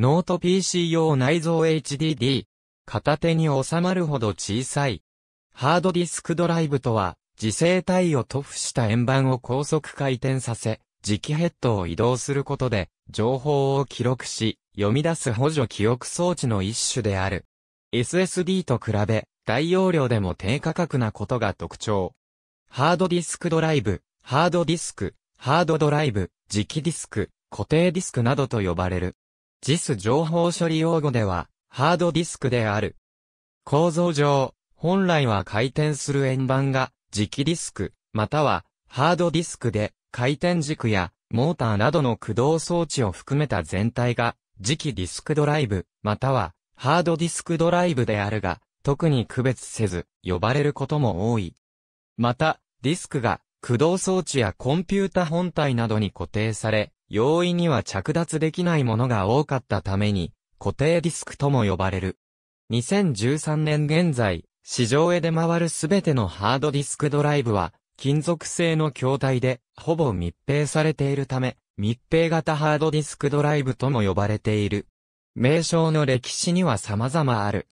ノート PC 用内蔵 HDD。片手に収まるほど小さい。ハードディスクドライブとは、磁性体を塗布した円盤を高速回転させ、磁気ヘッドを移動することで、情報を記録し、読み出す補助記憶装置の一種である。SSD と比べ、大容量でも低価格なことが特徴。ハードディスクドライブ、ハードディスク、ハードドライブ、磁気ディスク、固定ディスクなどと呼ばれる。JIS 情報処理用語では、ハードディスクである。構造上、本来は回転する円盤が、磁気ディスク、または、ハードディスクで、回転軸や、モーターなどの駆動装置を含めた全体が、磁気ディスクドライブ、または、ハードディスクドライブであるが、特に区別せず、呼ばれることも多い。また、ディスクが、駆動装置やコンピュータ本体などに固定され、容易には着脱できないものが多かったために、固定ディスクとも呼ばれる。2013年現在、市場へ出回るすべてのハードディスクドライブは、金属製の筐体で、ほぼ密閉されているため、密閉型ハードディスクドライブとも呼ばれている。名称の歴史には様々ある。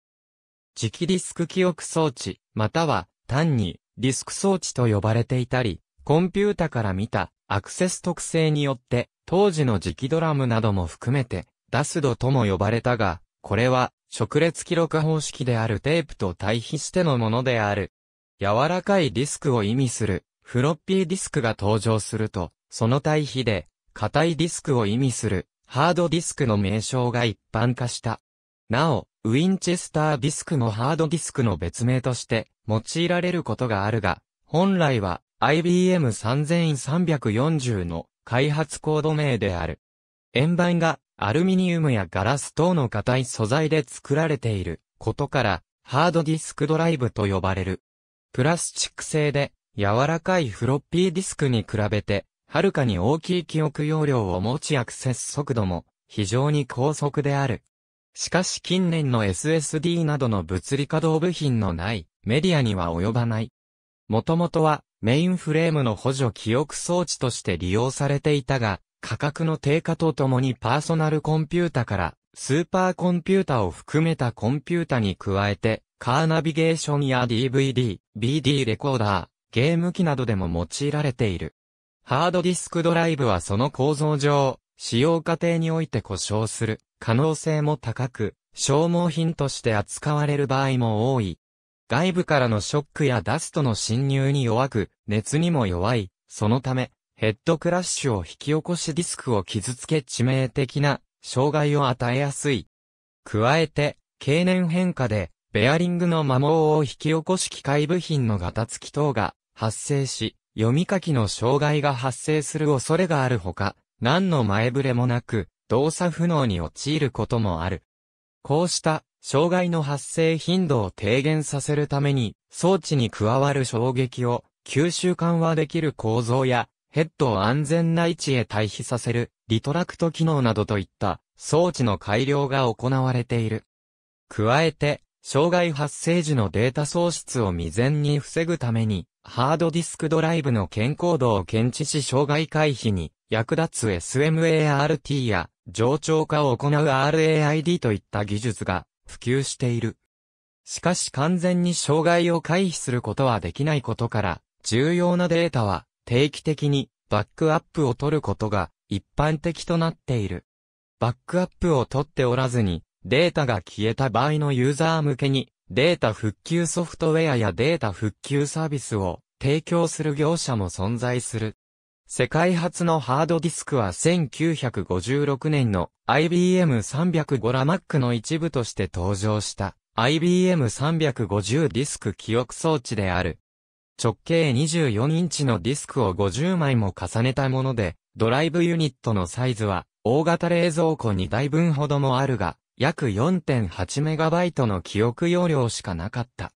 磁気ディスク記憶装置、または単にディスク装置と呼ばれていたり、コンピュータから見たアクセス特性によって、当時の磁気ドラムなども含めて、ダスドとも呼ばれたが、これは、直列記録方式であるテープと対比してのものである。柔らかいディスクを意味する、フロッピーディスクが登場すると、その対比で、硬いディスクを意味する、ハードディスクの名称が一般化した。なお、ウィンチェスターディスクもハードディスクの別名として用いられることがあるが、本来は IBM3340 の開発コード名である。円盤がアルミニウムやガラス等の硬い素材で作られていることから、ハードディスクドライブと呼ばれる。プラスチック製で柔らかいフロッピーディスクに比べて、はるかに大きい記憶容量を持ちアクセス速度も非常に高速である。しかし近年の SSD などの物理稼働部品のないメディアには及ばない。もともとはメインフレームの補助記憶装置として利用されていたが、価格の低下とともにパーソナルコンピュータからスーパーコンピュータを含めたコンピュータに加えて、カーナビゲーションや DVD、BD レコーダー、ゲーム機などでも用いられている。ハードディスクドライブはその構造上、使用過程において故障する可能性も高く、消耗品として扱われる場合も多い。外部からのショックやダストの侵入に弱く、熱にも弱い、そのため、ヘッドクラッシュを引き起こしディスクを傷つけ致命的な障害を与えやすい。加えて、経年変化で、ベアリングの摩耗を引き起こし機械部品のガタつき等が発生し、読み書きの障害が発生する恐れがあるほか、何の前触れもなく、動作不能に陥ることもある。こうした障害の発生頻度を低減させるために、装置に加わる衝撃を吸収緩和できる構造や、ヘッドを安全な位置へ対比させる、リトラクト機能などといった装置の改良が行われている。加えて、障害発生時のデータ喪失を未然に防ぐために、ハードディスクドライブの健康度を検知し障害回避に役立つ SMART や冗長化を行う RAID といった技術が普及している。しかし完全に障害を回避することはできないことから、重要なデータは定期的にバックアップを取ることが一般的となっている。バックアップを取っておらずに、データが消えた場合のユーザー向けに、データ復旧ソフトウェアやデータ復旧サービスを提供する業者も存在する。世界初のハードディスクは1956年の IBM305 ラマックの一部として登場した IBM350 ディスク記憶装置である。直径24インチのディスクを50枚も重ねたもので、ドライブユニットのサイズは大型冷蔵庫2台分ほどもあるが、約4 8イトの記憶容量しかなかった。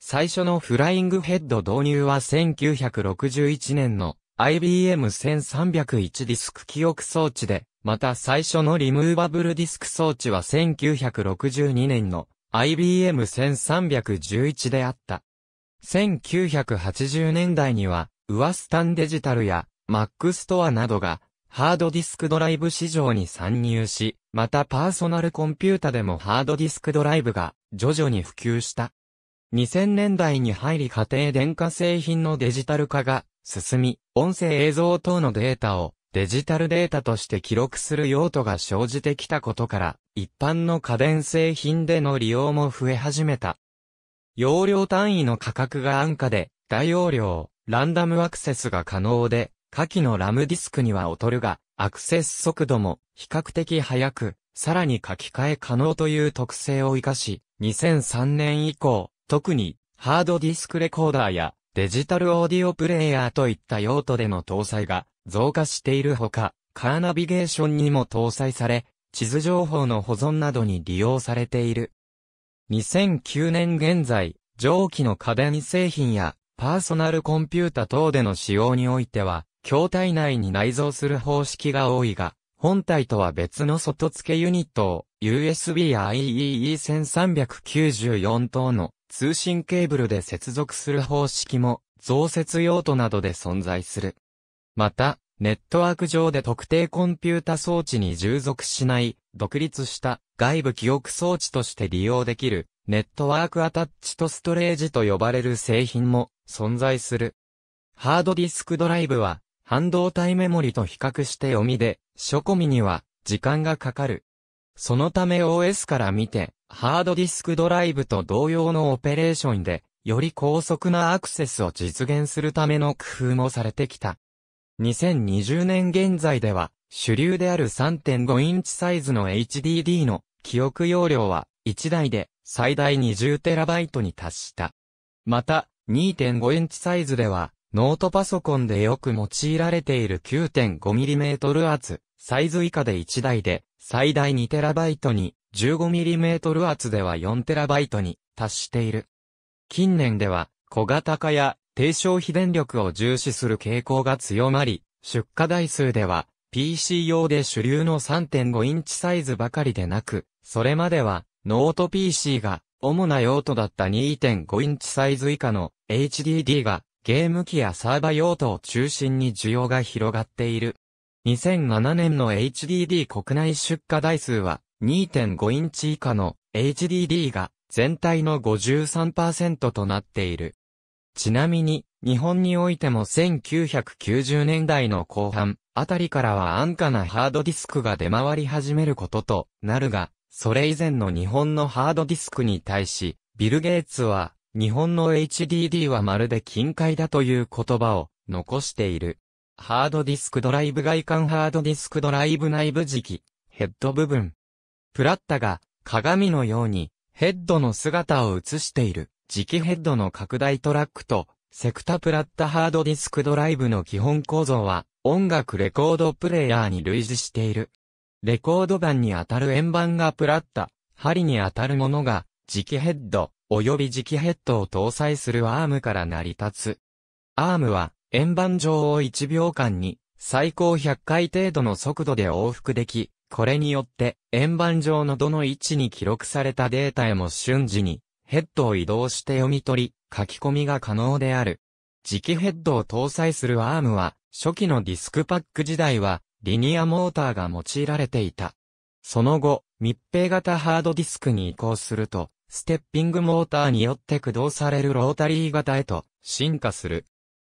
最初のフライングヘッド導入は1961年の IBM1301 ディスク記憶装置で、また最初のリムーバブルディスク装置は1962年の IBM1311 であった。1980年代には、ウワスタンデジタルやマックストアなどがハードディスクドライブ市場に参入し、またパーソナルコンピュータでもハードディスクドライブが徐々に普及した。2000年代に入り家庭電化製品のデジタル化が進み、音声映像等のデータをデジタルデータとして記録する用途が生じてきたことから、一般の家電製品での利用も増え始めた。容量単位の価格が安価で、大容量、ランダムアクセスが可能で、下記のラムディスクには劣るが、アクセス速度も比較的速く、さらに書き換え可能という特性を活かし、2003年以降、特にハードディスクレコーダーやデジタルオーディオプレイヤーといった用途での搭載が増加しているほか、カーナビゲーションにも搭載され、地図情報の保存などに利用されている。2009年現在、蒸気の家電製品やパーソナルコンピュータ等での使用においては、筐体内に内蔵する方式が多いが、本体とは別の外付けユニットを USB IEE1394 等の通信ケーブルで接続する方式も増設用途などで存在する。また、ネットワーク上で特定コンピュータ装置に従属しない、独立した外部記憶装置として利用できる、ネットワークアタッチとストレージと呼ばれる製品も存在する。ハードディスクドライブは、半導体メモリと比較して読みで、書込みには時間がかかる。そのため OS から見て、ハードディスクドライブと同様のオペレーションで、より高速なアクセスを実現するための工夫もされてきた。2020年現在では、主流である3.5インチサイズの HDD の記憶容量は1台で最大 20TB に達した。また、2.5インチサイズでは、ノートパソコンでよく用いられている 9.5mm 厚、サイズ以下で1台で最大 2TB に 15mm 圧では 4TB に達している。近年では小型化や低消費電力を重視する傾向が強まり、出荷台数では PC 用で主流の3.5インチサイズばかりでなく、それまではノート PC が主な用途だった2.5インチサイズ以下の HDD がゲーム機やサーバ用途を中心に需要が広がっている。2007年の HDD 国内出荷台数は2.5インチ以下の HDD が全体の53%となっている。ちなみに、日本においても1990年代の後半、あたりからは安価なハードディスクが出回り始めることとなるが、それ以前の日本のハードディスクに対し、ビル・ゲイツは、日本の HDD はまるで近海だという言葉を残している。ハードディスクドライブ外観ハードディスクドライブ内部時期、ヘッド部分、プラッタが鏡のようにヘッドの姿を映している磁気ヘッドの拡大トラックとセクタプラッタハードディスクドライブの基本構造は音楽レコードプレイヤーに類似している。レコード盤に当たる円盤がプラッタ、針に当たるものが磁気ヘッド及び磁気ヘッドを搭載するアームから成り立つ。アームは円盤上を1秒間に最高100回程度の速度で往復でき、これによって、円盤上のどの位置に記録されたデータへも瞬時に、ヘッドを移動して読み取り、書き込みが可能である。磁気ヘッドを搭載するアームは、初期のディスクパック時代は、リニアモーターが用いられていた。その後、密閉型ハードディスクに移行すると、ステッピングモーターによって駆動されるロータリー型へと進化する。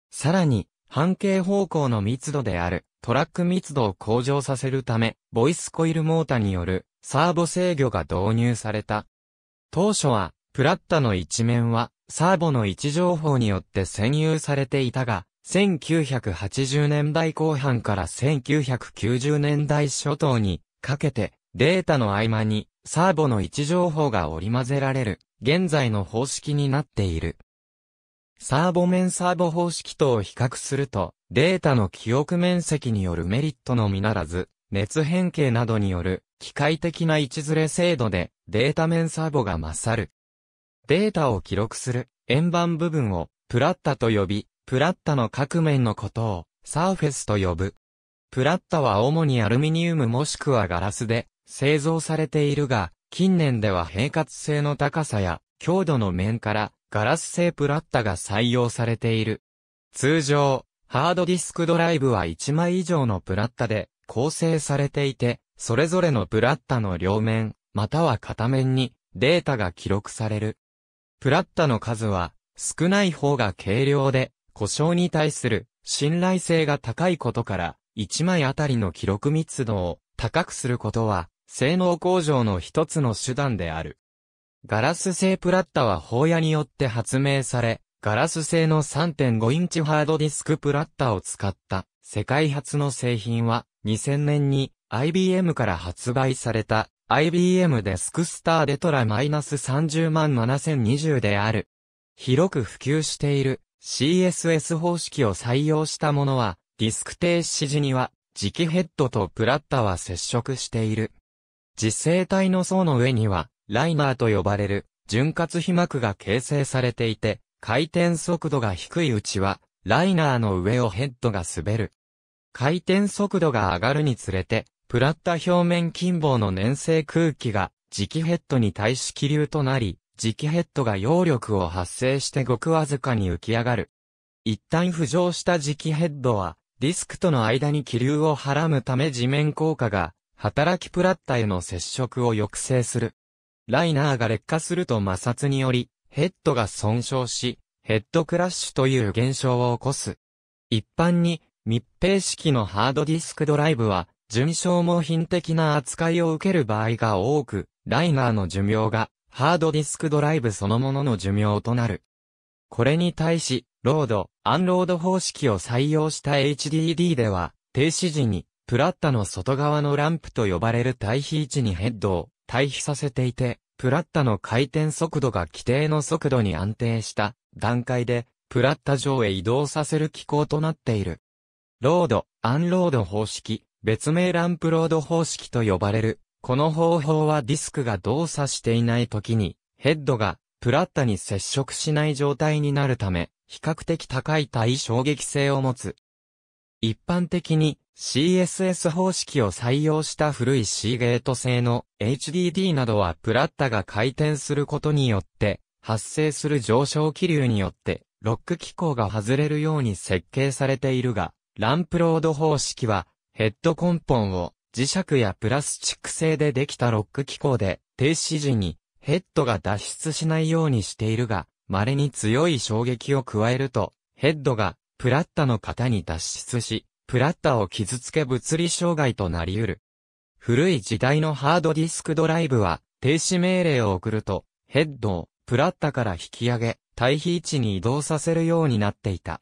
さらに、半径方向の密度であるトラック密度を向上させるため、ボイスコイルモータによるサーボ制御が導入された。当初は、プラッタの一面は、サーボの位置情報によって占有されていたが、1980年代後半から1990年代初頭にかけて、データの合間に、サーボの位置情報が織り混ぜられる、現在の方式になっている。サーボ面サーボ方式とを比較すると、データの記憶面積によるメリットのみならず、熱変形などによる機械的な位置ずれ精度でデータ面サーボが勝る。データを記録する円盤部分をプラッタと呼び、プラッタの各面のことをサーフェスと呼ぶ。プラッタは主にアルミニウムもしくはガラスで製造されているが、近年では平滑性の高さや強度の面からガラス製プラッタが採用されている。通常、ハードディスクドライブは1枚以上のプラッタで構成されていて、それぞれのプラッタの両面、または片面にデータが記録される。プラッタの数は少ない方が軽量で、故障に対する信頼性が高いことから、1枚あたりの記録密度を高くすることは、性能向上の一つの手段である。ガラス製プラッタは法屋によって発明され、ガラス製の3.5インチハードディスクプラッタを使った世界初の製品は2000年に IBM から発売された IBM デスクスターデトラ -307,020 である。広く普及している CSS 方式を採用したものはディスク停止時には磁気ヘッドとプラッタは接触している。実生体の層の上にはライナーと呼ばれる潤滑皮膜が形成されていて回転速度が低いうちは、ライナーの上をヘッドが滑る。回転速度が上がるにつれて、プラッタ表面近傍の粘性空気が磁気ヘッドに対し気流となり、磁気ヘッドが揚力を発生してごくわずかに浮き上がる。一旦浮上した磁気ヘッドは、ディスクとの間に気流をはらむため地面効果が、働きプラッタへの接触を抑制する。ライナーが劣化すると摩擦により、ヘッドが損傷し、ヘッドクラッシュという現象を起こす。一般に、密閉式のハードディスクドライブは、純消耗品的な扱いを受ける場合が多く、ライナーの寿命が、ハードディスクドライブそのものの寿命となる。これに対し、ロード、アンロード方式を採用した HDD では、停止時に、プラッタの外側のランプと呼ばれる対比位置にヘッドを対比させていて、プラッタの回転速度が規定の速度に安定した段階で、プラッタ上へ移動させる機構となっている。ロード、アンロード方式、別名ランプロード方式と呼ばれる。この方法はディスクが動作していない時に、ヘッドがプラッタに接触しない状態になるため、比較的高い対衝撃性を持つ。一般的に、CSS 方式を採用した古い C ゲート製の HDD などはプラッタが回転することによって発生する上昇気流によってロック機構が外れるように設計されているが、ランプロード方式はヘッド根本を磁石やプラスチック製でできたロック機構で停止時にヘッドが脱出しないようにしているが、稀に強い衝撃を加えるとヘッドがプラッタの型に脱出し、プラッタを傷つけ物理障害となり得る。古い時代のハードディスクドライブは、停止命令を送ると、ヘッドをプラッタから引き上げ、対比位置に移動させるようになっていた。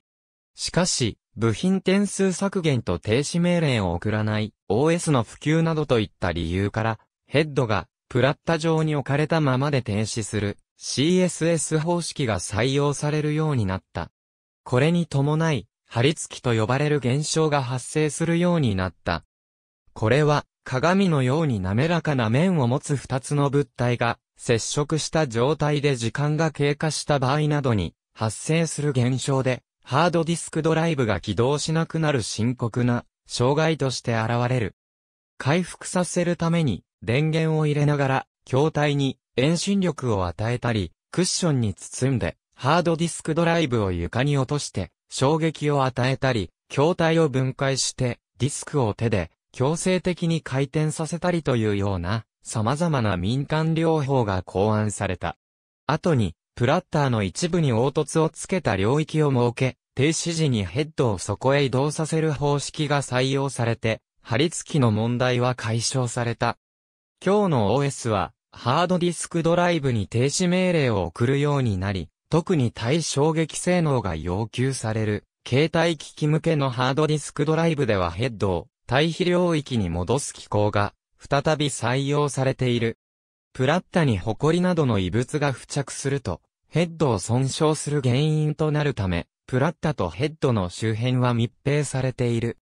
しかし、部品点数削減と停止命令を送らない OS の普及などといった理由から、ヘッドがプラッタ上に置かれたままで停止する CSS 方式が採用されるようになった。これに伴い張り付きと呼ばれる現象が発生するようになった。これは、鏡のように滑らかな面を持つ二つの物体が、接触した状態で時間が経過した場合などに、発生する現象で、ハードディスクドライブが起動しなくなる深刻な、障害として現れる。回復させるために、電源を入れながら、筐体に遠心力を与えたり、クッションに包んで、ハードディスクドライブを床に落として、衝撃を与えたり、筐体を分解してディスクを手で強制的に回転させたりというような様々な民間療法が考案された。後に、プラッターの一部に凹凸をつけた領域を設け、停止時にヘッドをそこへ移動させる方式が採用されて、貼り付きの問題は解消された。今日の OS は、ハードディスクドライブに停止命令を送るようになり、特に対衝撃性能が要求される、携帯機器向けのハードディスクドライブではヘッドを対比領域に戻す機構が再び採用されている。プラッタに埃などの異物が付着すると、ヘッドを損傷する原因となるため、プラッタとヘッドの周辺は密閉されている。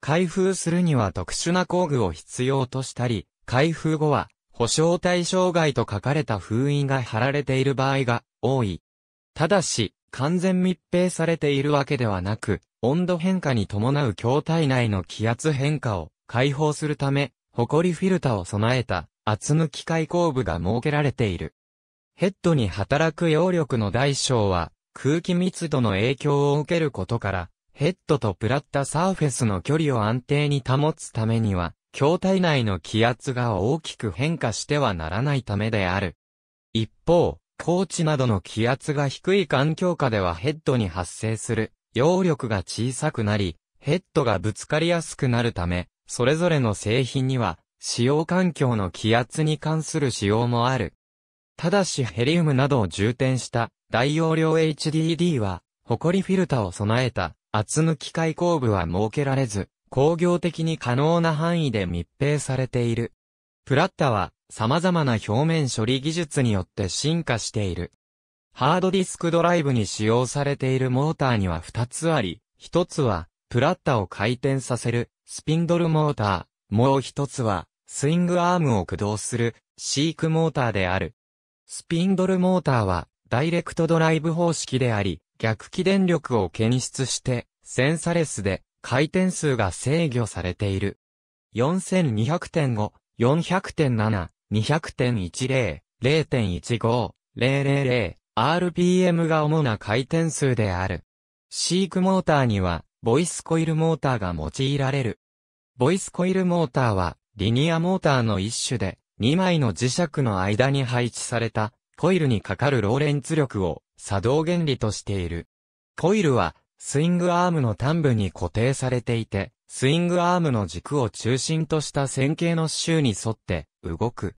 開封するには特殊な工具を必要としたり、開封後は、保証対象外と書かれた封印が貼られている場合が多い。ただし、完全密閉されているわけではなく、温度変化に伴う筐体内の気圧変化を解放するため、ホコリフィルターを備えた圧抜き開口部が設けられている。ヘッドに働く揚力の大小は空気密度の影響を受けることから、ヘッドとプラッタサーフェスの距離を安定に保つためには、筐体内の気圧が大きく変化してはならないためである。一方、高地などの気圧が低い環境下ではヘッドに発生する、揚力が小さくなり、ヘッドがぶつかりやすくなるため、それぞれの製品には、使用環境の気圧に関する仕様もある。ただしヘリウムなどを充填した大容量 HDD は、ホコリフィルタを備えた圧抜き開口部は設けられず、工業的に可能な範囲で密閉されている。プラッタは様々な表面処理技術によって進化している。ハードディスクドライブに使用されているモーターには2つあり、1つは、プラッタを回転させる、スピンドルモーター、もう1つは、スイングアームを駆動する、シークモーターである。スピンドルモーターは、ダイレクトドライブ方式であり、逆起電力を検出して、センサレスで、回転数が制御されている。4200.5、400.7、200.10、0.15、000、RPM が主な回転数である。シークモーターには、ボイスコイルモーターが用いられる。ボイスコイルモーターは、リニアモーターの一種で、2枚の磁石の間に配置された、コイルにかかるローレンツ力を、作動原理としている。コイルは、スイングアームの端部に固定されていて、スイングアームの軸を中心とした線形の周に沿って動く。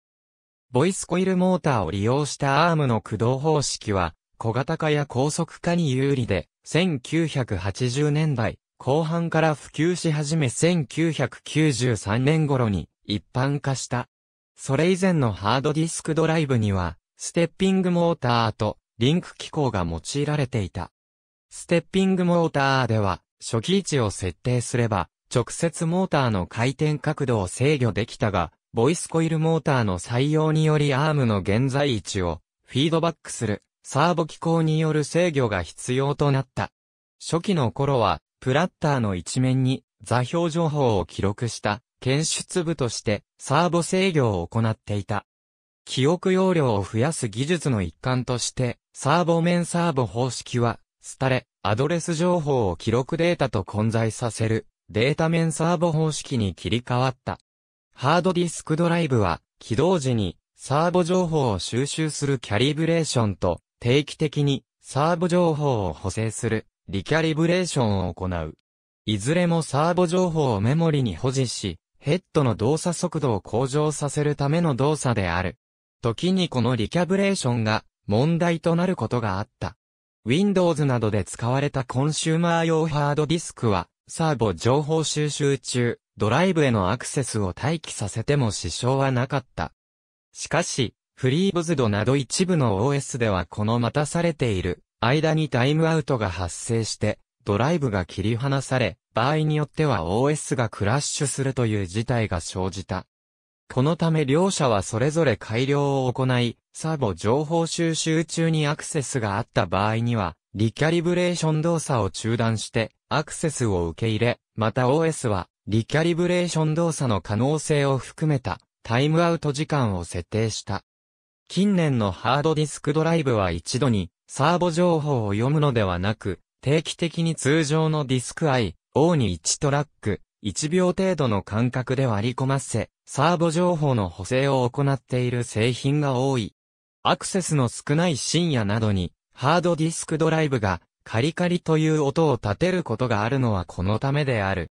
ボイスコイルモーターを利用したアームの駆動方式は小型化や高速化に有利で1980年代後半から普及し始め1993年頃に一般化した。それ以前のハードディスクドライブにはステッピングモーターとリンク機構が用いられていた。ステッピングモーターでは初期位置を設定すれば直接モーターの回転角度を制御できたが、ボイスコイルモーターの採用によりアームの現在位置をフィードバックするサーボ機構による制御が必要となった。初期の頃は、プラッターの一面に座標情報を記録した検出部としてサーボ制御を行っていた。記憶容量を増やす技術の一環として、サーボ面サーボ方式は、廃れ、アドレス情報を記録データと混在させるデータ面サーボ方式に切り替わった。ハードディスクドライブは、起動時にサーボ情報を収集するキャリブレーションと、定期的にサーボ情報を補正するリキャリブレーションを行う。いずれもサーボ情報をメモリに保持し、ヘッドの動作速度を向上させるための動作である。時にこのリキャブレーションが問題となることがあった。Windows などで使われたコンシューマー用ハードディスクはサーボ情報収集中、ドライブへのアクセスを待機させても支障はなかった。しかし、フリーブズドなど一部の OS ではこの待たされている間にタイムアウトが発生して、ドライブが切り離され、場合によっては OS がクラッシュするという事態が生じた。このため両者はそれぞれ改良を行い、サーボ情報収集中にアクセスがあった場合には、リキャリブレーション動作を中断して、アクセスを受け入れ、また OS は、リキャリブレーション動作の可能性を含めた、タイムアウト時間を設定した。近年のハードディスクドライブは一度に、サーボ情報を読むのではなく、定期的に通常のディスク I、O に1トラック、1秒程度の間隔で割り込ませ、サーボ情報の補正を行っている製品が多い。アクセスの少ない深夜などに、ハードディスクドライブがカリカリという音を立てることがあるのはこのためである。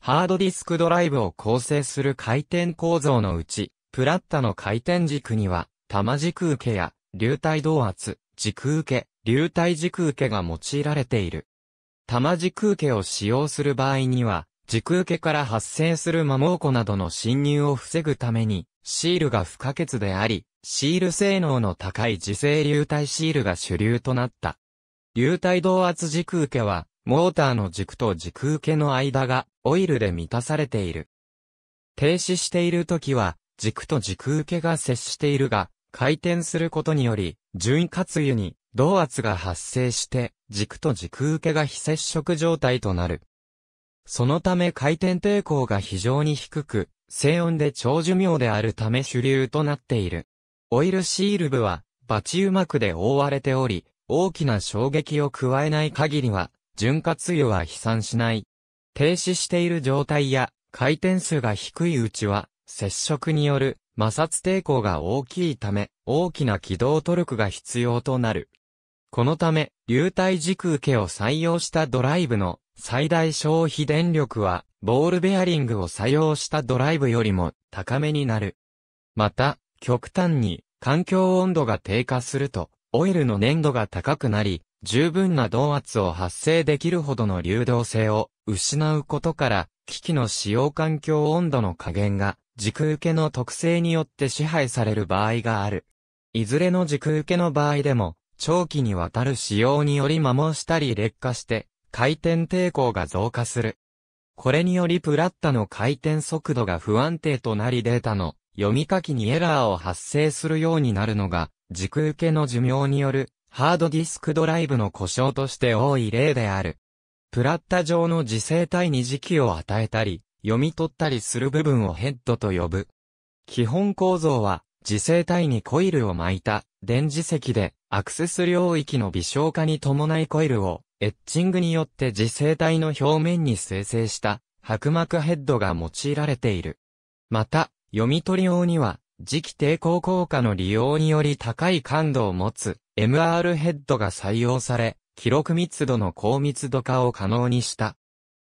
ハードディスクドライブを構成する回転構造のうち、プラッタの回転軸には、玉軸受けや、流体動圧、軸受け、流体軸受けが用いられている。玉軸受けを使用する場合には、軸受けから発生する摩耗庫などの侵入を防ぐために、シールが不可欠であり、シール性能の高い磁性流体シールが主流となった。流体動圧軸受けは、モーターの軸と軸受けの間がオイルで満たされている。停止している時は、軸と軸受けが接しているが、回転することにより、順位活油に動圧が発生して、軸と軸受けが非接触状態となる。そのため回転抵抗が非常に低く、静音で長寿命であるため主流となっている。オイルシール部は、バチ油膜で覆われており、大きな衝撃を加えない限りは、潤滑油は飛散しない。停止している状態や、回転数が低いうちは、接触による摩擦抵抗が大きいため、大きな軌道トルクが必要となる。このため、流体軸受けを採用したドライブの最大消費電力は、ボールベアリングを採用したドライブよりも高めになる。また、極端に環境温度が低下すると、オイルの粘度が高くなり、十分な動圧を発生できるほどの流動性を失うことから、機器の使用環境温度の加減が軸受けの特性によって支配される場合がある。いずれの軸受けの場合でも、長期にわたる使用により摩耗したり劣化して、回転抵抗が増加する。これによりプラッタの回転速度が不安定となりデータの読み書きにエラーを発生するようになるのが軸受けの寿命によるハードディスクドライブの故障として多い例である。プラッタ状の磁性体に磁気を与えたり、読み取ったりする部分をヘッドと呼ぶ。基本構造は、磁性体にコイルを巻いた電磁石で、アクセス領域の微小化に伴いコイルを、エッチングによって磁性体の表面に生成した、白膜ヘッドが用いられている。また、読み取り用には、磁気抵抗効果の利用により高い感度を持つ MR ヘッドが採用され、記録密度の高密度化を可能にした。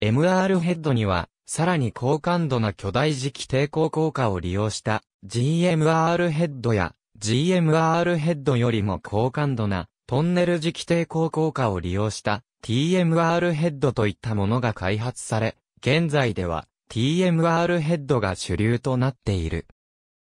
MR ヘッドには、さらに高感度な巨大磁気抵抗効果を利用した GMR ヘッドや GMR ヘッドよりも高感度なトンネル磁気抵抗効果を利用した TMR ヘッドといったものが開発され、現在では TMR ヘッドが主流となっている。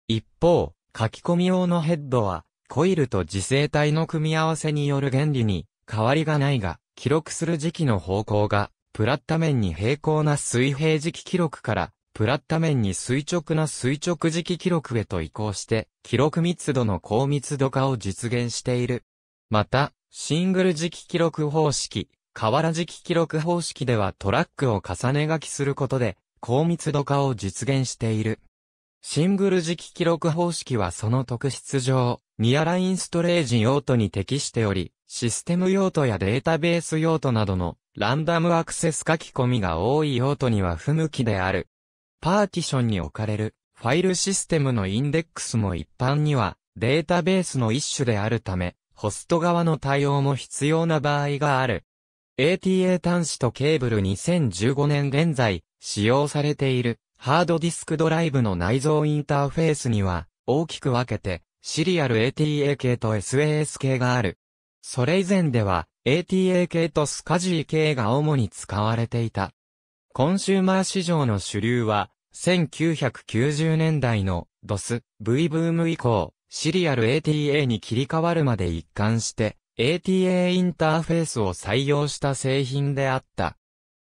一方、書き込み用のヘッドは、コイルと磁性体の組み合わせによる原理に変わりがないが、記録する時期の方向が、プラッタ面に平行な水平時期記録から、プラッタ面に垂直な垂直時期記録へと移行して、記録密度の高密度化を実現している。また、シングル時期記録方式、河原時期記録方式ではトラックを重ね書きすることで、高密度化を実現している。シングル磁気記録方式はその特質上、ニアラインストレージ用途に適しており、システム用途やデータベース用途などのランダムアクセス書き込みが多い用途には不向きである。パーティションに置かれるファイルシステムのインデックスも一般にはデータベースの一種であるため、ホスト側の対応も必要な場合がある。ATA 端子とケーブル2015年現在使用されているハードディスクドライブの内蔵インターフェースには、大きく分けて、シリアル ATA 系と SAS 系がある。それ以前では、ATA 系と s c ジー系が主に使われていた。コンシューマー市場の主流は、1990年代の DOS、V ブーム以降、シリアル ATA に切り替わるまで一貫して、ATA インターフェースを採用した製品であった。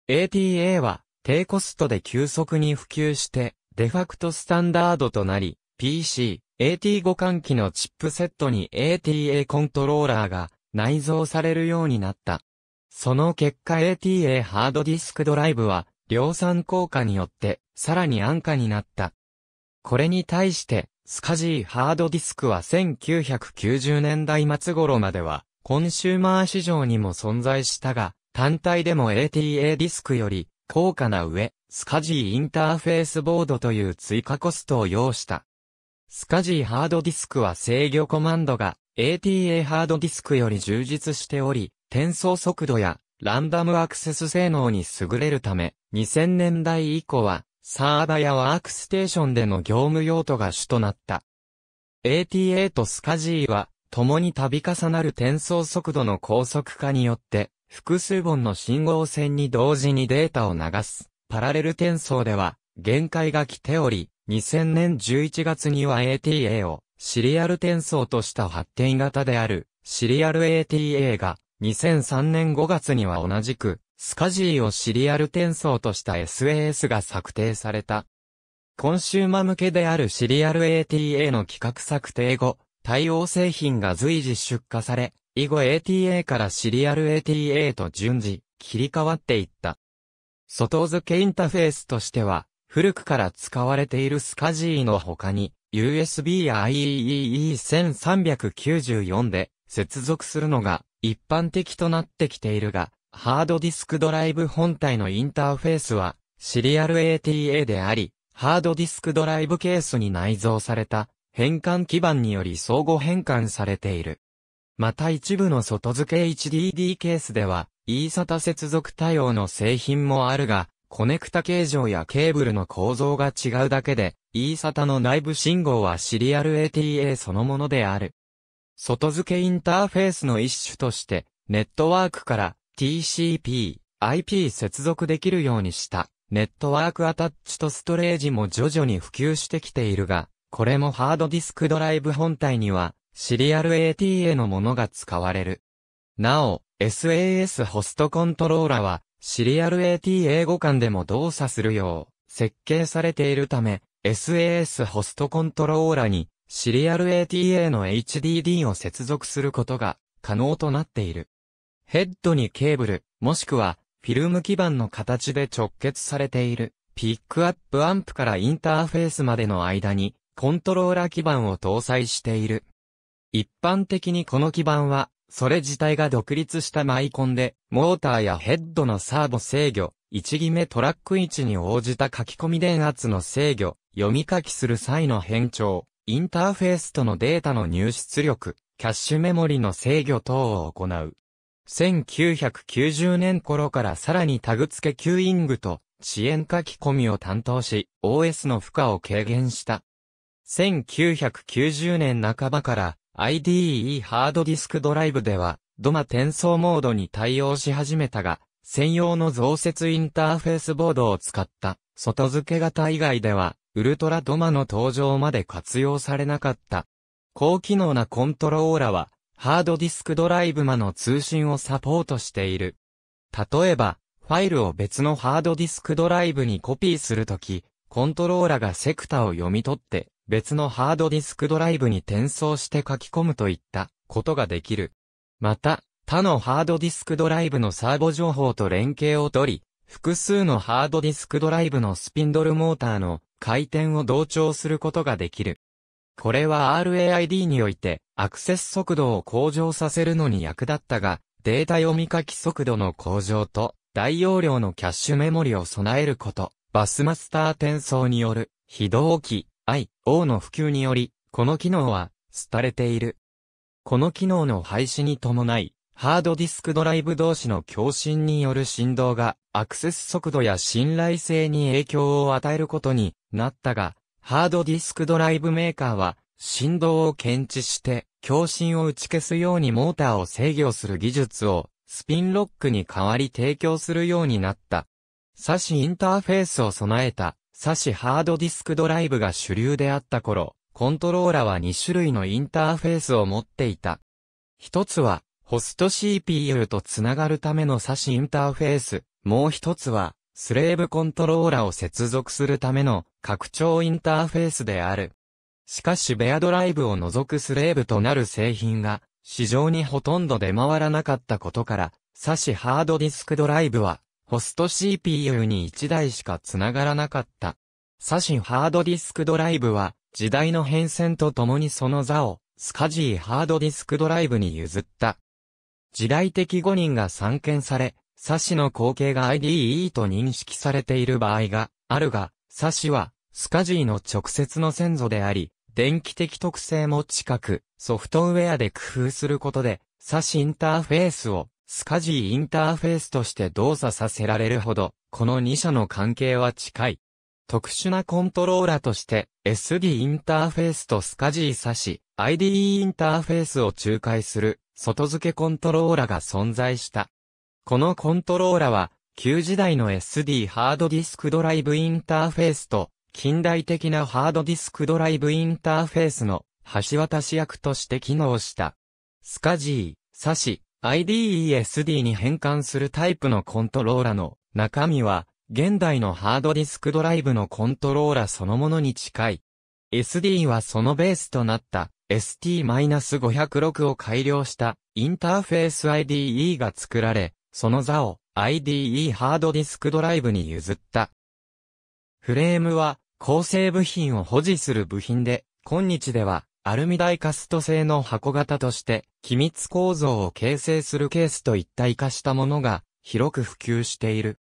ATA は、低コストで急速に普及して、デファクトスタンダードとなり、PC、AT 互換機のチップセットに ATA コントローラーが内蔵されるようになった。その結果 ATA ハードディスクドライブは量産効果によってさらに安価になった。これに対してスカジーハードディスクは1990年代末頃まではコンシューマー市場にも存在したが単体でも ATA ディスクより高価な上、スカジーインターフェースボードという追加コストを要した。スカジーハードディスクは制御コマンドが ATA ハードディスクより充実しており、転送速度やランダムアクセス性能に優れるため、2000年代以降はサーバやワークステーションでの業務用途が主となった。ATA とスカジーは共に度重なる転送速度の高速化によって複数本の信号線に同時にデータを流す、パラレル転送では、限界が来ており、2000年11月には ATA をシリアル転送とした発展型であるシリアル ATA が2003年5月には同じくスカジーをシリアル転送とした SAS が策定された。コンシューマ向けであるシリアル ATA の企画策定後、対応製品が随時出荷され、以後 ATA からシリアル ATA と順次、切り替わっていった。外付けインターフェースとしては、古くから使われているスカジーの他に、USB や IEEE1394 で接続するのが一般的となってきているが、ハードディスクドライブ本体のインターフェースはシリアル ATA であり、ハードディスクドライブケースに内蔵された変換基板により相互変換されている。また一部の外付け HDD ケースでは、e サタ接続対応の製品もあるが、コネクタ形状やケーブルの構造が違うだけで、e サタの内部信号はシリアル ATA そのものである。外付けインターフェースの一種として、ネットワークから TCP、IP 接続できるようにした、ネットワークアタッチとストレージも徐々に普及してきているが、これもハードディスクドライブ本体にはシリアル ATA のものが使われる。なお、SAS ホストコントローラは、シリアル ATA 互換でも動作するよう、設計されているため、SAS ホストコントローラに、シリアル ATA の HDD を接続することが可能となっている。ヘッドにケーブル、もしくは、フィルム基板の形で直結されている、ピックアップアンプからインターフェースまでの間に、コントローラ基板を搭載している。一般的にこの基板は、それ自体が独立したマイコンで、モーターやヘッドのサーボ制御、置決めトラック位置に応じた書き込み電圧の制御、読み書きする際の変調、インターフェースとのデータの入出力、キャッシュメモリの制御等を行う。1990年頃からさらにタグ付けキューイングと遅延書き込みを担当し、OS の負荷を軽減した。1990年半ばから IDE ハードディスクドライブでは、ドマ転送モードに対応し始めたが、専用の増設インターフェースボードを使った外付け型以外では、ウルトラドマの登場まで活用されなかった。高機能なコントローラは、ハードディスクドライブ間の通信をサポートしている。例えば、ファイルを別のハードディスクドライブにコピーするとき、コントローラがセクタを読み取って、別のハードディスクドライブに転送して書き込むといったことができる。また、他のハードディスクドライブのサーボ情報と連携を取り、複数のハードディスクドライブのスピンドルモーターの回転を同調することができる。これは RAID においてアクセス速度を向上させるのに役立ったが、データ読み書き速度の向上と大容量のキャッシュメモリを備えること、バスマスター転送による非同期 IO の普及により、この機能は、廃れている。この機能の廃止に伴い、ハードディスクドライブ同士の共振による振動が、アクセス速度や信頼性に影響を与えることになったが、ハードディスクドライブメーカーは、振動を検知して、共振を打ち消すようにモーターを制御する技術を、スピンロックに代わり提供するようになった。サシインターフェースを備えたサシハードディスクドライブが主流であった頃、コントローラは2種類のインターフェースを持っていた。一つは、ホスト CPU とつながるためのサシインターフェース、もう一つは、スレーブコントローラを接続するための拡張インターフェースである。しかしベアドライブを除くスレーブとなる製品が市場にほとんど出回らなかったことから、サシハードディスクドライブはホスト CPU に1台しかつながらなかった。サシンハードディスクドライブは、時代の変遷とともにその座を、スカジーハードディスクドライブに譲った。時代的誤人が散見され、サシの後継が IDE と認識されている場合があるが、サシは、スカジーの直接の先祖であり、電気的特性も近く、ソフトウェアで工夫することで、サシインターフェースをスカジーインターフェースとして動作させられるほど、この2社の関係は近い。特殊なコントローラとして SD インターフェースとスカジー差し、IDE インターフェースを仲介する外付けコントローラが存在した。このコントローラは旧時代の SD ハードディスクドライブインターフェースと近代的なハードディスクドライブインターフェースの橋渡し役として機能した。スカジー、サシ、IDESD に変換するタイプのコントローラの中身は、現代のハードディスクドライブのコントローラそのものに近い。SD はそのベースとなった ST-506 を改良したインターフェース IDE が作られ、その座を IDE ハードディスクドライブに譲った。フレームは構成部品を保持する部品で、今日ではアルミ大カスト製の箱型として、機密構造を形成するケースと一体化したものが、広く普及している。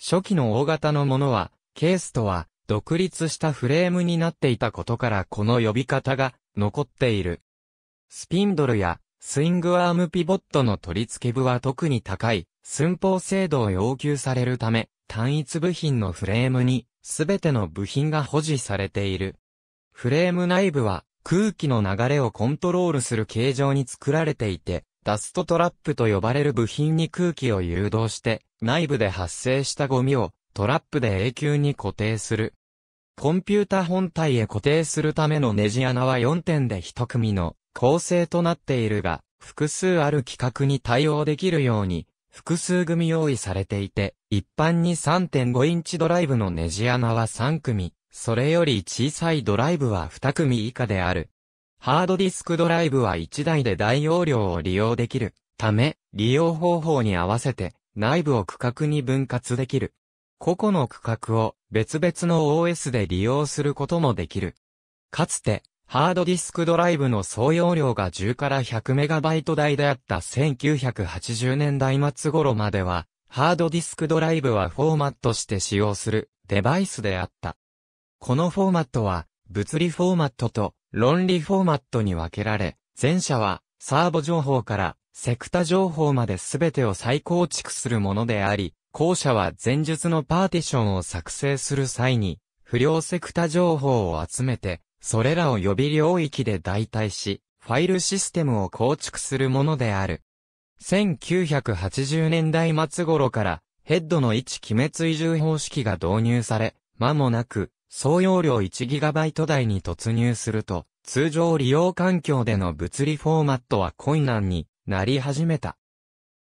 初期の大型のものは、ケースとは、独立したフレームになっていたことからこの呼び方が残っている。スピンドルやスイングアームピボットの取り付け部は特に高い寸法精度を要求されるため単一部品のフレームに全ての部品が保持されている。フレーム内部は空気の流れをコントロールする形状に作られていて、ダストトラップと呼ばれる部品に空気を誘導して、内部で発生したゴミをトラップで永久に固定する。コンピュータ本体へ固定するためのネジ穴は4点で1組の構成となっているが、複数ある規格に対応できるように、複数組用意されていて、一般に3.5インチドライブのネジ穴は3組、それより小さいドライブは2組以下である。ハードディスクドライブは1台で大容量を利用できるため、利用方法に合わせて内部を区画に分割できる。個々の区画を別々の OS で利用することもできる。かつて、ハードディスクドライブの総容量が10から100メガバイト台であった1980年代末頃までは、ハードディスクドライブはフォーマットして使用するデバイスであった。このフォーマットは、物理フォーマットと論理フォーマットに分けられ、前者は、サーボ情報からセクタ情報まで全てを再構築するものであり、後者は前述のパーティションを作成する際に、不良セクタ情報を集めて、それらを予備領域で代替し、ファイルシステムを構築するものである。1980年代末頃から、ヘッドの位置決め追従方式が導入され、間もなく、総容量 1GB 台に突入すると、通常利用環境での物理フォーマットは困難になり始めた。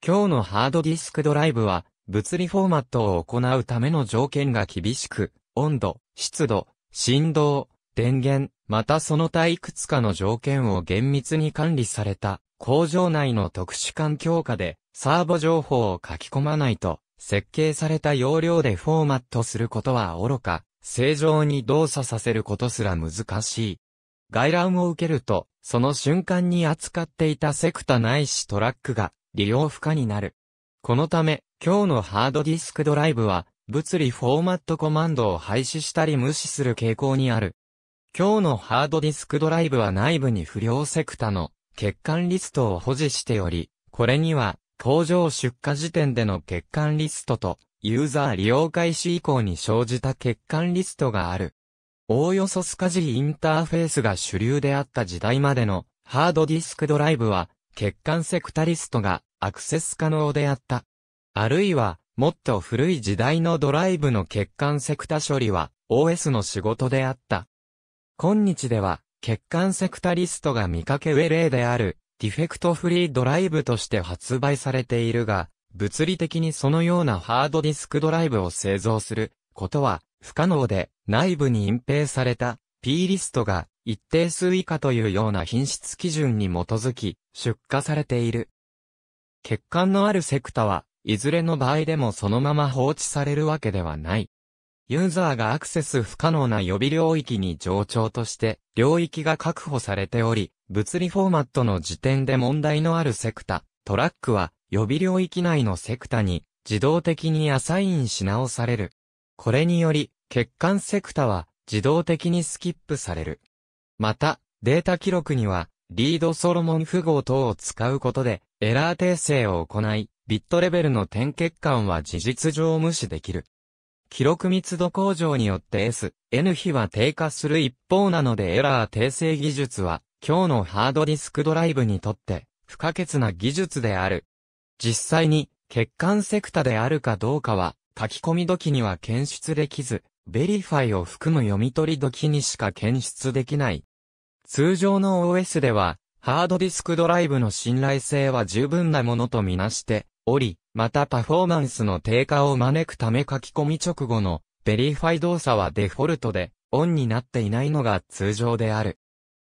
今日のハードディスクドライブは、物理フォーマットを行うための条件が厳しく、温度、湿度、振動、電源、またその他いくつかの条件を厳密に管理された工場内の特殊環境下でサーボ情報を書き込まないと設計された容量でフォーマットすることは愚か正常に動作させることすら難しい。外乱を受けると、その瞬間に扱っていたセクタないしトラックが利用不可になる。このため、今日のハードディスクドライブは、物理フォーマットコマンドを廃止したり無視する傾向にある。今日のハードディスクドライブは内部に不良セクタの欠陥リストを保持しており、これには工場出荷時点での欠陥リストとユーザー利用開始以降に生じた欠陥リストがある。おおよそスカジーインターフェースが主流であった時代までのハードディスクドライブは欠陥セクタリストがアクセス可能であった。あるいは、もっと古い時代のドライブの欠陥セクタ処理は OS の仕事であった。今日では、欠陥セクタリストが見かけ上例である、ディフェクトフリードライブとして発売されているが、物理的にそのようなハードディスクドライブを製造することは不可能で内部に隠蔽された P リストが一定数以下というような品質基準に基づき出荷されている。欠陥のあるセクタはいずれの場合でもそのまま放置されるわけではない。ユーザーがアクセス不可能な予備領域に上長として領域が確保されており、物理フォーマットの時点で問題のあるセクタ、トラックは予備領域内のセクタに自動的にアサインし直される。これにより、欠陥セクタは自動的にスキップされる。また、データ記録には、リードソロモン符号等を使うことで、エラー訂正を行い、ビットレベルの点欠陥は事実上無視できる。記録密度向上によって S、N 比は低下する一方なのでエラー訂正技術は今日のハードディスクドライブにとって不可欠な技術である。実際に欠陥セクタであるかどうかは書き込み時には検出できず、ベリファイを含む読み取り時にしか検出できない。通常の OS では、ハードディスクドライブの信頼性は十分なものとみなしており、またパフォーマンスの低下を招くため書き込み直後のベリファイ動作はデフォルトでオンになっていないのが通常である。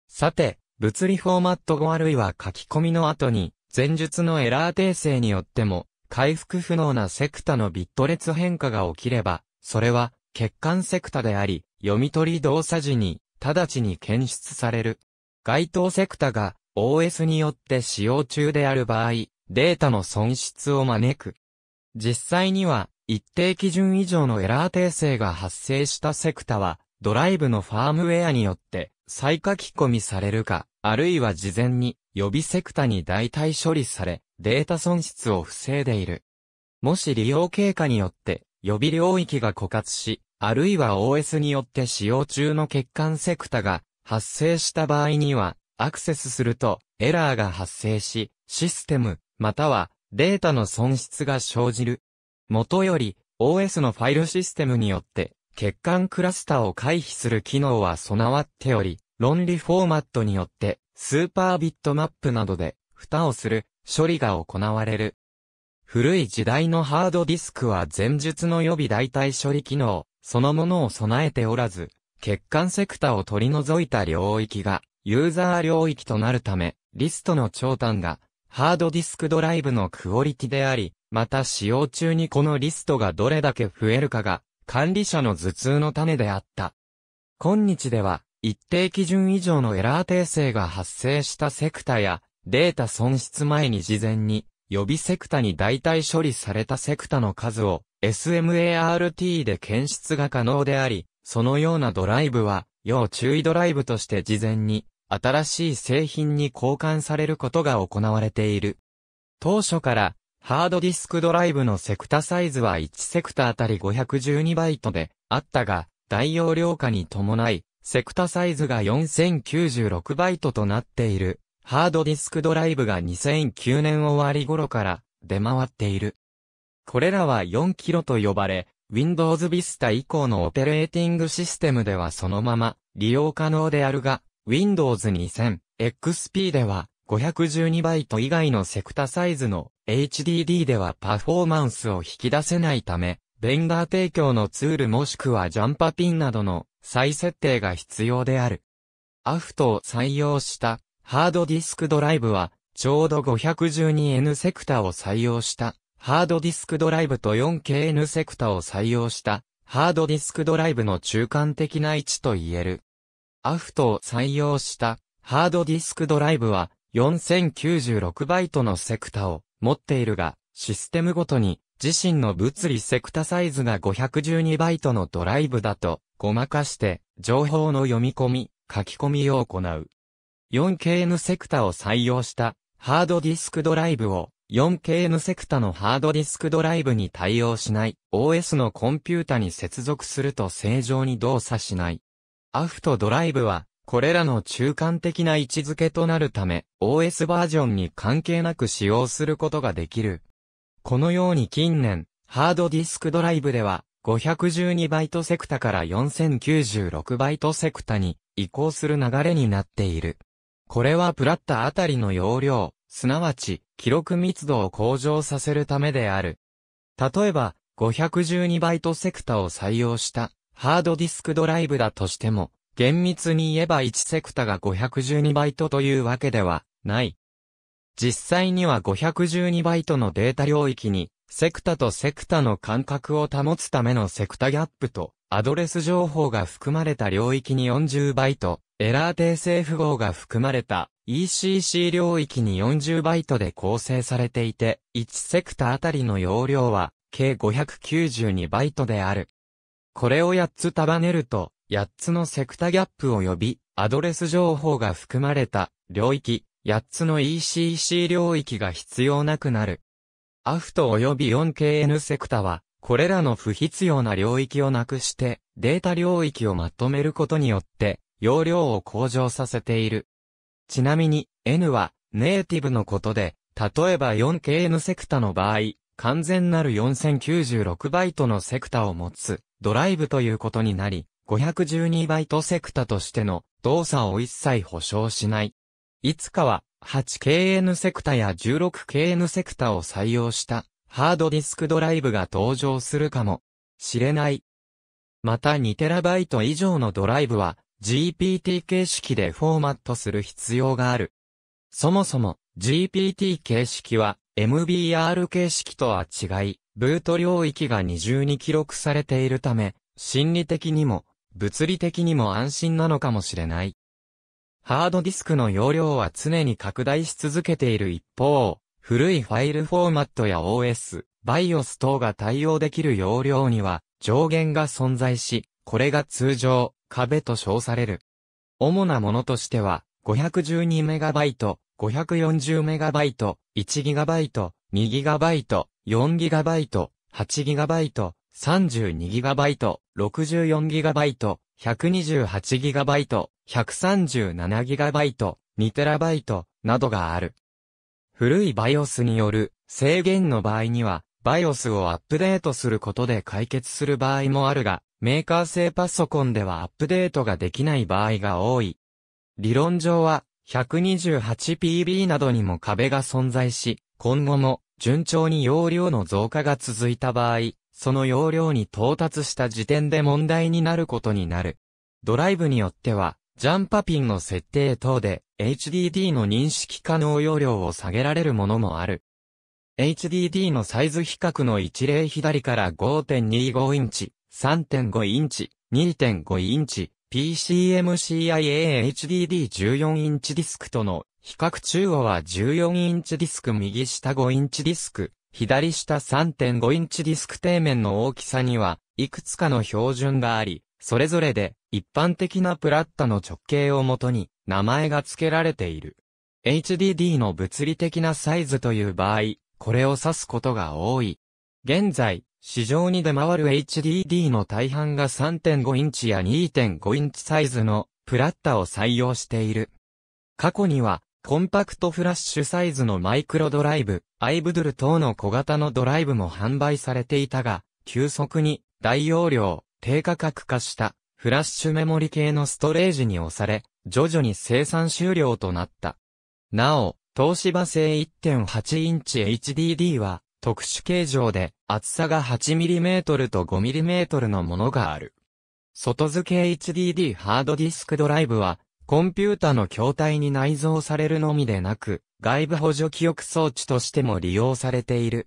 さて、物理フォーマット語あるいは書き込みの後に前述のエラー訂正によっても、回復不能なセクタのビット列変化が起きれば、それは、欠陥セクタであり、読み取り動作時に、直ちに検出される。該当セクタが OS によって使用中である場合、データの損失を招く。実際には、一定基準以上のエラー訂正が発生したセクタは、ドライブのファームウェアによって再書き込みされるか、あるいは事前に予備セクタに代替処理され、データ損失を防いでいる。もし利用経過によって予備領域が枯渇し、あるいは OS によって使用中の欠陥セクタが発生した場合には、アクセスするとエラーが発生し、システム、またはデータの損失が生じる。もとより、OS のファイルシステムによって血管クラスタを回避する機能は備わっており、論理フォーマットによって、スーパービットマップなどで、蓋をする、処理が行われる。古い時代のハードディスクは前述の予備代替処理機能、そのものを備えておらず、血管セクタを取り除いた領域が、ユーザー領域となるため、リストの長短が、ハードディスクドライブのクオリティであり、また使用中にこのリストがどれだけ増えるかが、管理者の頭痛の種であった。今日では、一定基準以上のエラー訂正が発生したセクタや、データ損失前に事前に、予備セクタに代替処理されたセクタの数を、SMART で検出が可能であり、そのようなドライブは、要注意ドライブとして事前に、新しい製品に交換されることが行われている。当初から、ハードディスクドライブのセクタサイズは1セクタあたり512バイトであったが、大容量化に伴い、セクタサイズが4096バイトとなっている、ハードディスクドライブが2009年終わり頃から出回っている。これらは4キロと呼ばれ、Windows Vista 以降のオペレーティングシステムではそのまま利用可能であるが、Windows 2000 XP では512バイト以外のセクタサイズの HDD ではパフォーマンスを引き出せないため、ベンダー提供のツールもしくはジャンパピンなどの再設定が必要である。アフトを採用したハードディスクドライブは、ちょうど 512N セクタを採用したハードディスクドライブと 4KN セクタを採用したハードディスクドライブの中間的な位置と言える。アフトを採用したハードディスクドライブは4096バイトのセクタを持っているが、システムごとに自身の物理セクタサイズが512バイトのドライブだとごまかして情報の読み込み、書き込みを行う。4KN セクタを採用したハードディスクドライブを 4KN セクタのハードディスクドライブに対応しない OS のコンピュータに接続すると正常に動作しない。アフトドライブはこれらの中間的な位置づけとなるため、OS バージョンに関係なく使用することができる。このように近年、ハードディスクドライブでは、512バイトセクタから4096バイトセクタに移行する流れになっている。これはプラッタあたりの容量、すなわち記録密度を向上させるためである。例えば、512バイトセクタを採用したハードディスクドライブだとしても、厳密に言えば1セクタが512バイトというわけではない。実際には512バイトのデータ領域に、セクタとセクタの間隔を保つためのセクタギャップと、アドレス情報が含まれた領域に40バイト、エラー訂正符号が含まれた ECC 領域に40バイトで構成されていて、1セクタあたりの容量は計592バイトである。これを8つ束ねると、8つのセクタギャップ及びアドレス情報が含まれた領域、8つの ECC 領域が必要なくなる。アフト及び 4KN セクタは、これらの不必要な領域をなくして、データ領域をまとめることによって、容量を向上させている。ちなみに、N は、ネイティブのことで、例えば 4KN セクタの場合、完全なる4096バイトのセクタを持つ、ドライブということになり、512バイトセクタとしての動作を一切保証しない。いつかは 8KN セクタや 16KN セクタを採用したハードディスクドライブが登場するかもしれない。また 2TB 以上のドライブは GPT 形式でフォーマットする必要がある。そもそも GPT 形式は MBR 形式とは違い、ブート領域が二重に記録されているため、心理的にも物理的にも安心なのかもしれない。ハードディスクの容量は常に拡大し続けている一方、古いファイルフォーマットや OS、BIOS 等が対応できる容量には上限が存在し、これが通常、壁と称される。主なものとしては、512MB、540MB、1GB、2GB、4GB、8GB、32GB、64GB、128GB、137GB、2TB などがある。古い BIOS による制限の場合には、BIOS をアップデートすることで解決する場合もあるが、メーカー製パソコンではアップデートができない場合が多い。理論上は 128PB などにも壁が存在し、今後も順調に容量の増加が続いた場合、その容量に到達した時点で問題になることになる。ドライブによっては、ジャンパピンの設定等で HDD の認識可能容量を下げられるものもある。HDD のサイズ比較の一例左から5.25インチ、3.5インチ、2.5インチ、PCMCIAHDD14 インチディスクとの比較中央は14インチディスク右下5インチディスク、左下3.5インチディスク底面の大きさには、いくつかの標準があり、それぞれで、一般的なプラッタの直径をもとに、名前が付けられている。HDD の物理的なサイズという場合、これを指すことが多い。現在、市場に出回る HDD の大半が3.5インチや2.5インチサイズのプラッタを採用している。過去にはコンパクトフラッシュサイズのマイクロドライブ、アイブドゥル等の小型のドライブも販売されていたが、急速に大容量、低価格化したフラッシュメモリ系のストレージに押され、徐々に生産終了となった。なお、東芝製1.8インチ HDD は特殊形状で厚さが 8mm と 5mm のものがある。外付け HDD ハードディスクドライブはコンピュータの筐体に内蔵されるのみでなく、外部補助記憶装置としても利用されている。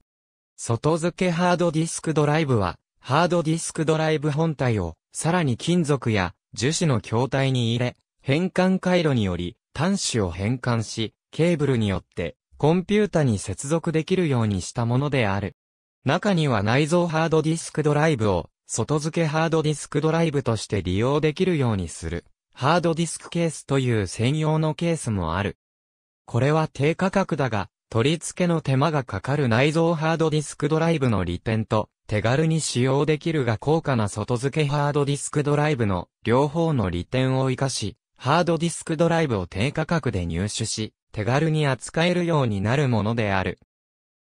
外付けハードディスクドライブは、ハードディスクドライブ本体を、さらに金属や樹脂の筐体に入れ、変換回路により端子を変換し、ケーブルによってコンピュータに接続できるようにしたものである。中には内蔵ハードディスクドライブを外付けハードディスクドライブとして利用できるようにするハードディスクケースという専用のケースもある。これは低価格だが、取り付けの手間がかかる内蔵ハードディスクドライブの利点と、手軽に使用できるが高価な外付けハードディスクドライブの両方の利点を活かし、ハードディスクドライブを低価格で入手し、手軽に扱えるようになるものである。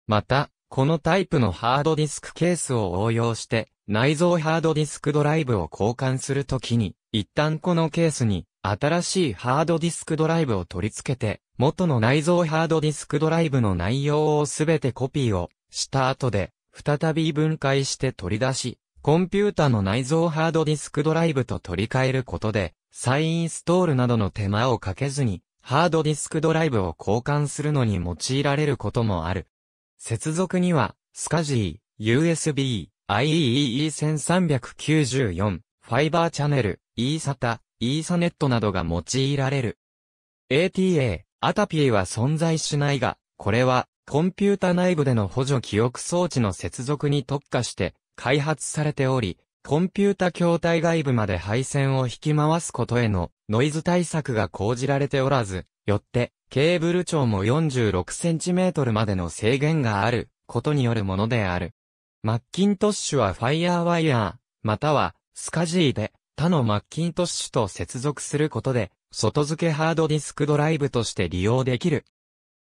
また、このタイプのハードディスクケースを応用して、内蔵ハードディスクドライブを交換するときに、一旦このケースに、新しいハードディスクドライブを取り付けて、元の内蔵ハードディスクドライブの内容をすべてコピーをした後で、再び分解して取り出し、コンピュータの内蔵ハードディスクドライブと取り替えることで、再インストールなどの手間をかけずに、ハードディスクドライブを交換するのに用いられることもある。接続には、スカジー、USB、IEEE1394、ファイバーチャネル、イーサタ、イーサネットなどが用いられる。ATA、アタピーは存在しないが、これは、コンピュータ内部での補助記憶装置の接続に特化して、開発されており、コンピュータ筐体外部まで配線を引き回すことへのノイズ対策が講じられておらず、よって、ケーブル長も 46cm までの制限があることによるものである。マッキントッシュはファイヤーワイヤー、または、スカジーで、他のマッキントッシュと接続することで、外付けハードディスクドライブとして利用できる。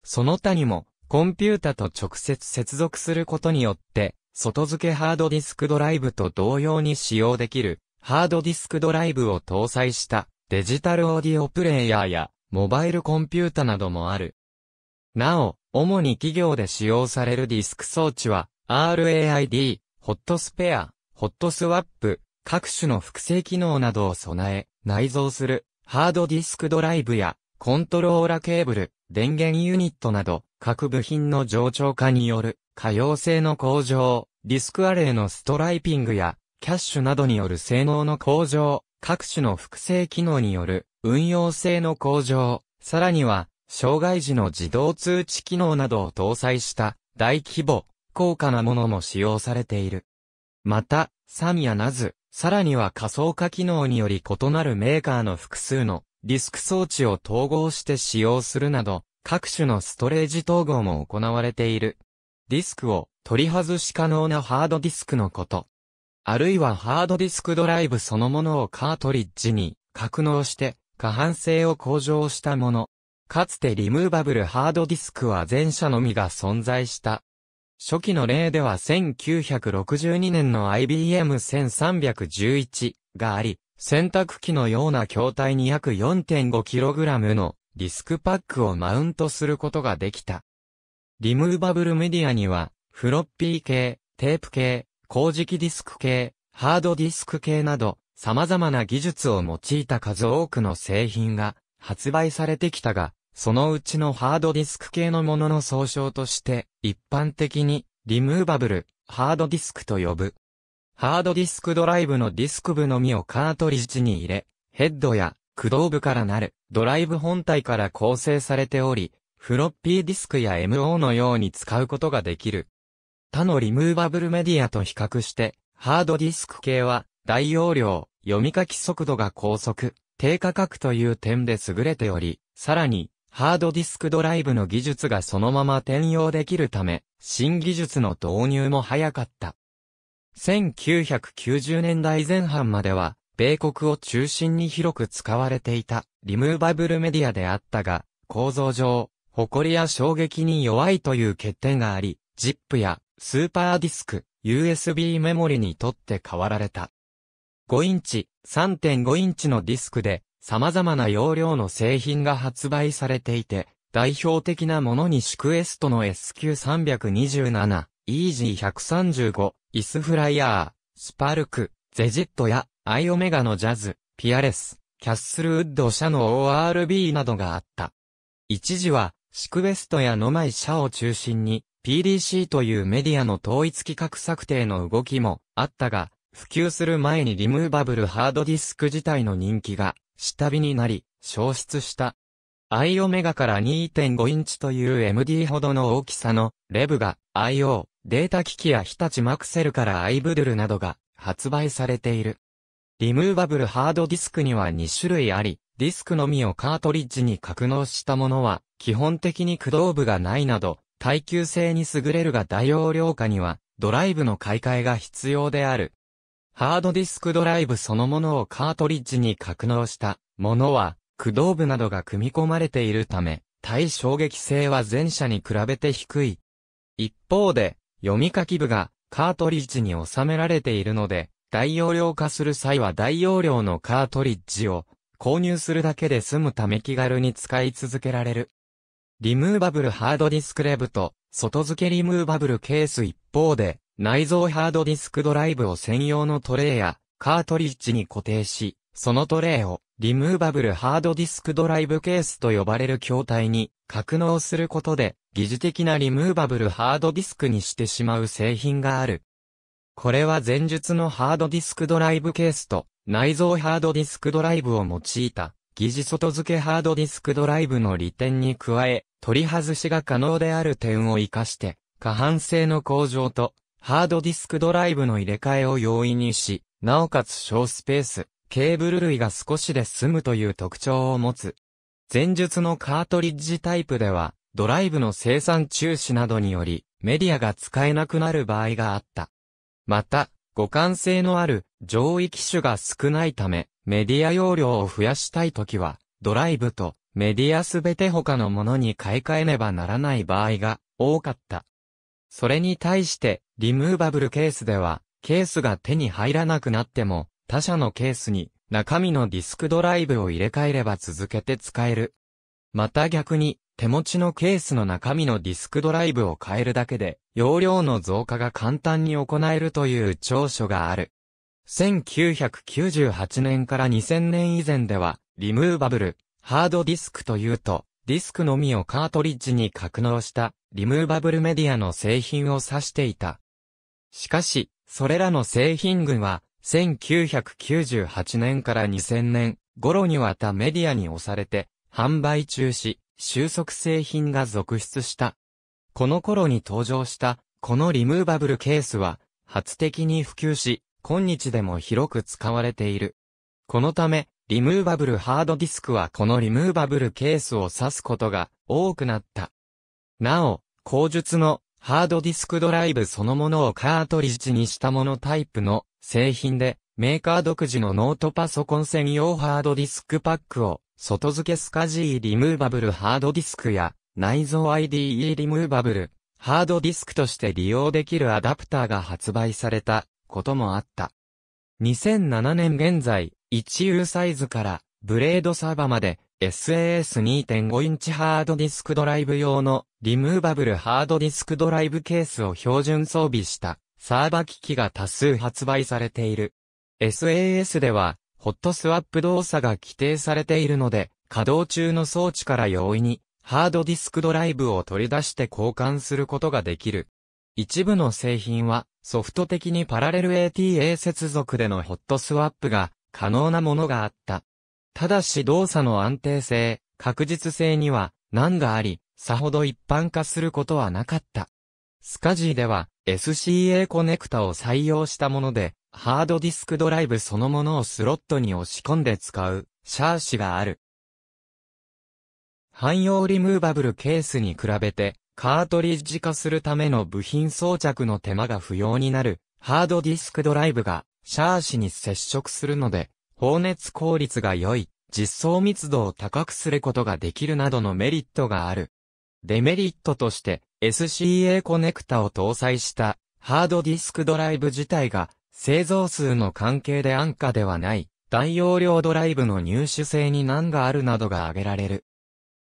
その他にも、コンピュータと直接接続することによって、外付けハードディスクドライブと同様に使用できる、ハードディスクドライブを搭載したデジタルオーディオプレイヤーやモバイルコンピュータなどもある。なお、主に企業で使用されるディスク装置は、RAID、ホットスペア、ホットスワップ、各種の複製機能などを備え、内蔵するハードディスクドライブやコントローラケーブル、電源ユニットなど各部品の冗長化による可用性の向上、ディスクアレイのストライピングやキャッシュなどによる性能の向上、各種の複製機能による運用性の向上、さらには障害時の自動通知機能などを搭載した大規模高価なものも使用されている。また、サミやナズ、さらには仮想化機能により異なるメーカーの複数のディスク装置を統合して使用するなど、各種のストレージ統合も行われている。ディスクを取り外し可能なハードディスクのこと。あるいはハードディスクドライブそのものをカートリッジに格納して可搬性を向上したもの。かつてリムーバブルハードディスクは前者のみが存在した。初期の例では1962年の IBM1311 があり、洗濯機のような筐体に約 4.5kg のディスクパックをマウントすることができた。リムーバブルメディアには、フロッピー系、テープ系、工事機ディスク系、ハードディスク系など、様々な技術を用いた数多くの製品が発売されてきたが、そのうちのハードディスク系のものの総称として、一般的に、リムーバブル、ハードディスクと呼ぶ。ハードディスクドライブのディスク部のみをカートリッジに入れ、ヘッドや駆動部からなるドライブ本体から構成されており、フロッピーディスクや MO のように使うことができる。他のリムーバブルメディアと比較して、ハードディスク系は大容量、読み書き速度が高速、低価格という点で優れており、さらにハードディスクドライブの技術がそのまま転用できるため、新技術の導入も早かった。1990年代前半までは、米国を中心に広く使われていたリムーバブルメディアであったが、構造上、誇りや衝撃に弱いという欠点があり、ZIP やスーパーディスク、USB メモリにとって変わられた。5インチ、3.5インチのディスクで様々な容量の製品が発売されていて、代表的なものにシクエストの SQ327、EG135、イスフライヤー、スパルク、ゼジットや、アイオメガのジャズ、ピアレス、キャッスルウッド社の ORB などがあった。一時は、シクエストやノマイ社を中心に、PDC というメディアの統一規格策定の動きもあったが、普及する前にリムーバブルハードディスク自体の人気が下火になり、消失した。i オメガから2.5インチという MD ほどの大きさのレブが IO、データ機器や日立マクセルからアイブドゥルなどが発売されている。リムーバブルハードディスクには2種類あり、ディスクのみをカートリッジに格納したものは、基本的に駆動部がないなど、耐久性に優れるが大容量化には、ドライブの買い替えが必要である。ハードディスクドライブそのものをカートリッジに格納したものは、駆動部などが組み込まれているため、対衝撃性は前者に比べて低い。一方で、読み書き部がカートリッジに収められているので、大容量化する際は大容量のカートリッジを購入するだけで済むため気軽に使い続けられる。リムーバブルハードディスクレブと外付けリムーバブルケース一方で、内蔵ハードディスクドライブを専用のトレイやカートリッジに固定し、そのトレイをリムーバブルハードディスクドライブケースと呼ばれる筐体に格納することで疑似的なリムーバブルハードディスクにしてしまう製品がある。これは前述のハードディスクドライブケースと内蔵ハードディスクドライブを用いた疑似外付けハードディスクドライブの利点に加え取り外しが可能である点を活かして過半性の向上とハードディスクドライブの入れ替えを容易にし、なおかつ小スペース、ケーブル類が少しで済むという特徴を持つ。前述のカートリッジタイプでは、ドライブの生産中止などにより、メディアが使えなくなる場合があった。また、互換性のある上位機種が少ないため、メディア容量を増やしたいときは、ドライブとメディアすべて他のものに買い替えねばならない場合が多かった。それに対して、リムーバブルケースでは、ケースが手に入らなくなっても、他社のケースに中身のディスクドライブを入れ替えれば続けて使える。また逆に、手持ちのケースの中身のディスクドライブを変えるだけで、容量の増加が簡単に行えるという長所がある。1998年から2000年以前では、リムーバブル、ハードディスクというと、ディスクのみをカートリッジに格納した、リムーバブルメディアの製品を指していた。しかし、それらの製品群は、1998年から2000年頃にわたメディアに押されて、販売中止、収束製品が続出した。この頃に登場した、このリムーバブルケースは、初的に普及し、今日でも広く使われている。このため、リムーバブルハードディスクはこのリムーバブルケースを指すことが多くなった。なお、口述のハードディスクドライブそのものをカートリッジにしたものタイプの製品で、メーカー独自のノートパソコン専用ハードディスクパックを、外付けスカジーリムーバブルハードディスクや、内蔵 IDE リムーバブル、ハードディスクとして利用できるアダプターが発売されたこともあった。2007年現在、1U サイズからブレードサーバまで SAS2.5 インチハードディスクドライブ用のリムーバブルハードディスクドライブケースを標準装備したサーバ機器が多数発売されている。SAS ではホットスワップ動作が規定されているので稼働中の装置から容易にハードディスクドライブを取り出して交換することができる。一部の製品はソフト的にパラレル ATA 接続でのホットスワップが可能なものがあった。ただし動作の安定性、確実性には難があり、さほど一般化することはなかった。スカジーでは SCA コネクタを採用したもので、ハードディスクドライブそのものをスロットに押し込んで使うシャーシがある。汎用リムーバブルケースに比べて、カートリッジ化するための部品装着の手間が不要になる、ハードディスクドライブが、シャーシに接触するので、放熱効率が良い、実装密度を高くすることができるなどのメリットがある。デメリットとして SCA コネクタを搭載したハードディスクドライブ自体が製造数の関係で安価ではない大容量ドライブの入手性に難があるなどが挙げられる。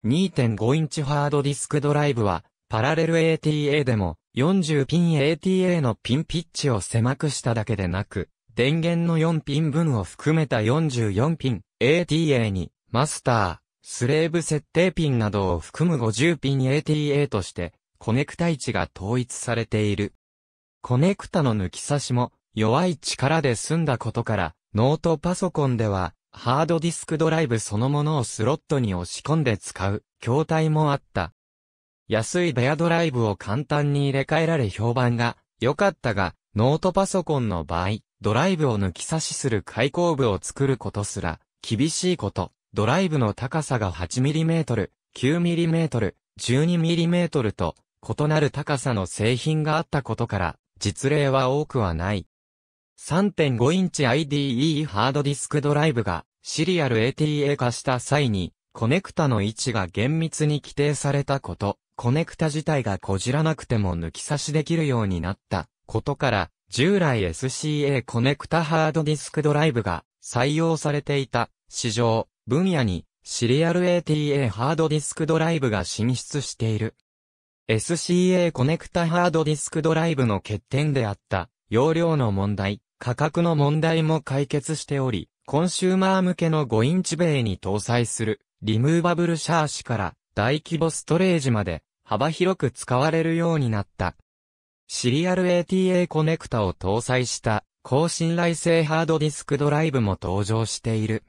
2.5インチハードディスクドライブはパラレル ATA でも40ピン ATA のピンピッチを狭くしただけでなく電源の4ピン分を含めた44ピン、ATA に、マスター、スレーブ設定ピンなどを含む50ピン ATA として、コネクタ位置が統一されている。コネクタの抜き差しも、弱い力で済んだことから、ノートパソコンでは、ハードディスクドライブそのものをスロットに押し込んで使う、筐体もあった。安いベアドライブを簡単に入れ替えられ評判が良かったが、ノートパソコンの場合、ドライブを抜き差しする開口部を作ることすら、厳しいこと、ドライブの高さが 8mm、9mm、12mm と、異なる高さの製品があったことから、実例は多くはない。3.5インチ IDE ハードディスクドライブがシリアル ATA 化した際に、コネクタの位置が厳密に規定されたこと、コネクタ自体がこじらなくても抜き差しできるようになったことから、従来 SCA コネクタハードディスクドライブが採用されていた市場分野にシリアル ATA ハードディスクドライブが進出している。SCA コネクタハードディスクドライブの欠点であった容量の問題、価格の問題も解決しており、コンシューマー向けの5インチ米に搭載するリムーバブルシャーシから大規模ストレージまで幅広く使われるようになった。シリアル ATA コネクタを搭載した高信頼性ハードディスクドライブも登場している。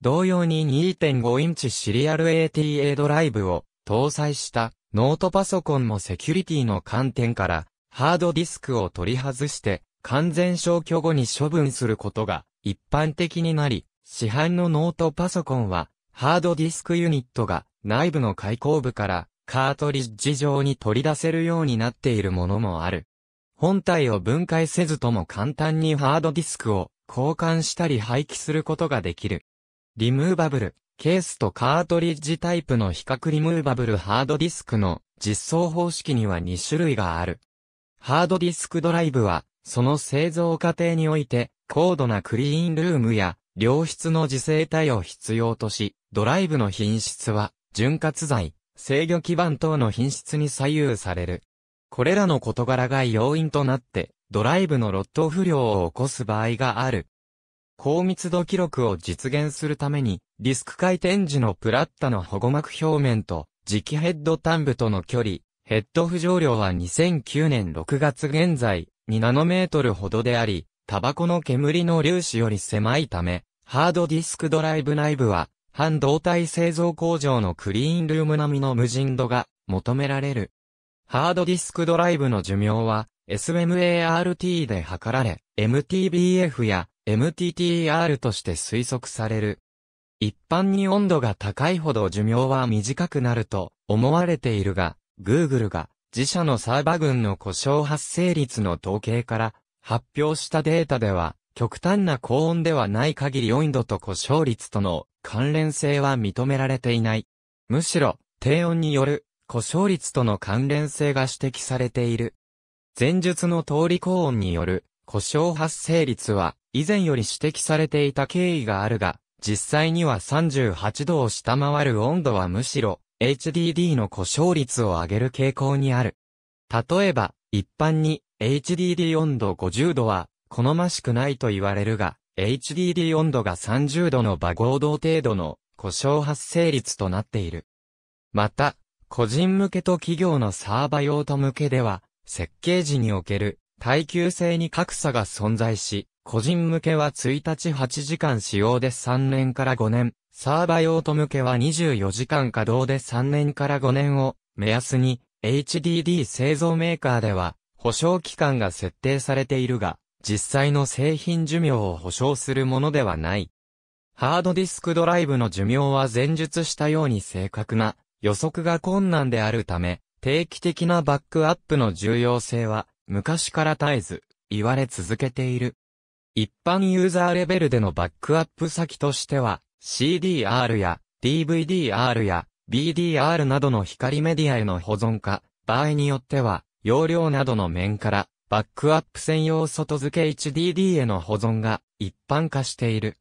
同様に2.5インチシリアル ATA ドライブを搭載したノートパソコンもセキュリティの観点からハードディスクを取り外して完全消去後に処分することが一般的になり、市販のノートパソコンはハードディスクユニットが内部の開口部からカートリッジ状に取り出せるようになっているものもある。本体を分解せずとも簡単にハードディスクを交換したり廃棄することができる。リムーバブル、ケースとカートリッジタイプの比較リムーバブルハードディスクの実装方式には2種類がある。ハードディスクドライブは、その製造過程において、高度なクリーンルームや、良質の自生体を必要とし、ドライブの品質は、潤滑剤、制御基盤等の品質に左右される。これらの事柄が要因となって、ドライブのロット不良を起こす場合がある。高密度記録を実現するために、ディスク回転時のプラッタの保護膜表面と、磁気ヘッド端部との距離、ヘッド不常量は2009年6月現在、2ナノメートルほどであり、タバコの煙の粒子より狭いため、ハードディスクドライブ内部は、半導体製造工場のクリーンルーム並みの無人度が求められる。ハードディスクドライブの寿命は SMART で測られ、MTBF や MTTR として推測される。一般に温度が高いほど寿命は短くなると思われているが、Google が自社のサーバ群の故障発生率の統計から発表したデータでは、極端な高温ではない限り温度と故障率との関連性は認められていない。むしろ、低温による故障率との関連性が指摘されている。前述の通り高温による故障発生率は以前より指摘されていた経緯があるが、実際には38度を下回る温度はむしろ HDD の故障率を上げる傾向にある。例えば、一般に HDD 温度50度は好ましくないと言われるが、HDD 温度が30度の場合同程度の故障発生率となっている。また、個人向けと企業のサーバ用途向けでは、設計時における耐久性に格差が存在し、個人向けは1日8時間使用で3年から5年、サーバ用途向けは24時間稼働で3年から5年を目安に、HDD 製造メーカーでは、保証期間が設定されているが、実際の製品寿命を保証するものではない。ハードディスクドライブの寿命は前述したように正確な予測が困難であるため、定期的なバックアップの重要性は昔から絶えず言われ続けている。一般ユーザーレベルでのバックアップ先としては CDR や DVDR や BDR などの光メディアへの保存か、場合によっては容量などの面からバックアップ専用外付け HDD への保存が一般化している。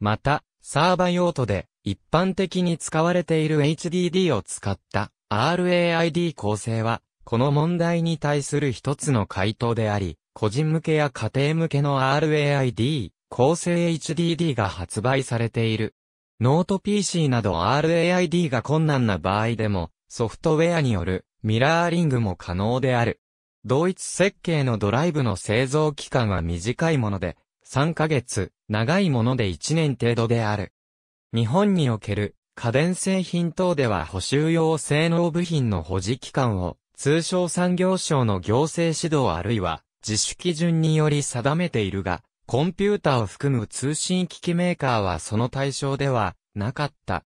また、サーバ用途で一般的に使われている HDD を使った RAID 構成は、この問題に対する一つの回答であり、個人向けや家庭向けの RAID、構成 HDD が発売されている。ノート PC など RAID が困難な場合でも、ソフトウェアによるミラーリングも可能である。同一設計のドライブの製造期間は短いもので、3ヶ月、長いもので1年程度である。日本における家電製品等では補修用性能部品の保持期間を通商産業省の行政指導あるいは自主基準により定めているが、コンピュータを含む通信機器メーカーはその対象ではなかった。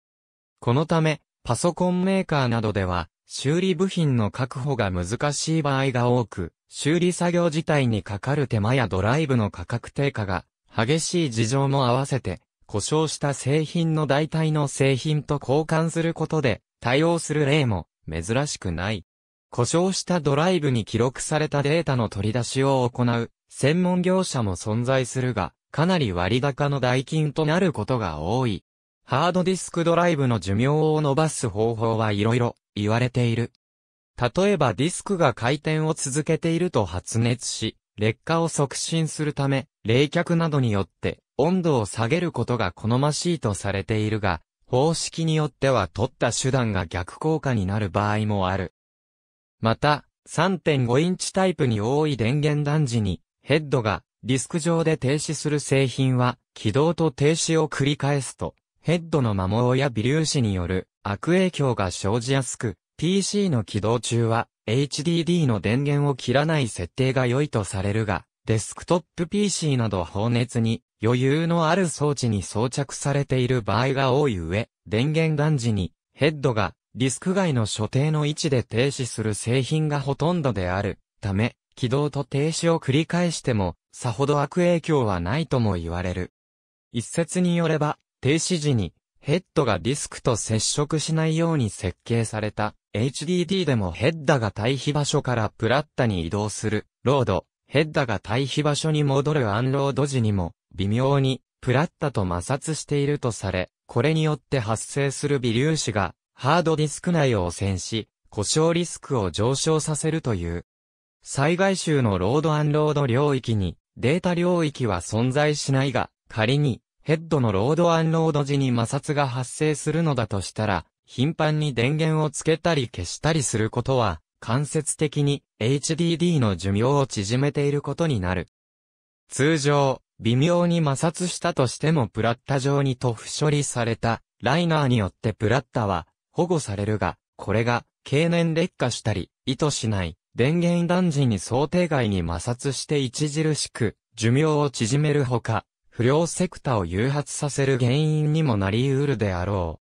このため、パソコンメーカーなどでは修理部品の確保が難しい場合が多く、修理作業自体にかかる手間やドライブの価格低下が激しい事情も合わせて、故障した製品の代替の製品と交換することで対応する例も珍しくない。故障したドライブに記録されたデータの取り出しを行う専門業者も存在するが、かなり割高の代金となることが多い。ハードディスクドライブの寿命を伸ばす方法はいろいろ言われている。例えばディスクが回転を続けていると発熱し、劣化を促進するため、冷却などによって温度を下げることが好ましいとされているが、方式によっては取った手段が逆効果になる場合もある。また、3.5インチタイプに多い電源断時に、ヘッドがディスク上で停止する製品は、起動と停止を繰り返すと、ヘッドの摩耗や微粒子による悪影響が生じやすく、PC の起動中は HDD の電源を切らない設定が良いとされるが、デスクトップ PC など放熱に余裕のある装置に装着されている場合が多い上、電源断時にヘッドがリスク外の所定の位置で停止する製品がほとんどであるため、起動と停止を繰り返しても、さほど悪影響はないとも言われる。一説によれば、停止時にヘッドがディスクと接触しないように設計された HDD でもヘッダが対比場所からプラッタに移動するロード、ヘッダが対比場所に戻るアンロード時にも微妙にプラッタと摩擦しているとされ、これによって発生する微粒子がハードディスク内を汚染し、故障リスクを上昇させるという。災害集のロードアンロード領域にデータ領域は存在しないが、仮にヘッドのロードアンロード時に摩擦が発生するのだとしたら、頻繁に電源をつけたり消したりすることは、間接的に HDD の寿命を縮めていることになる。通常、微妙に摩擦したとしてもプラッタ上に塗布処理されたライナーによってプラッタは保護されるが、これが経年劣化したり、意図しない電源断時に想定外に摩擦して著しく寿命を縮めるほか、不良セクタを誘発させる原因にもなり得るであろう。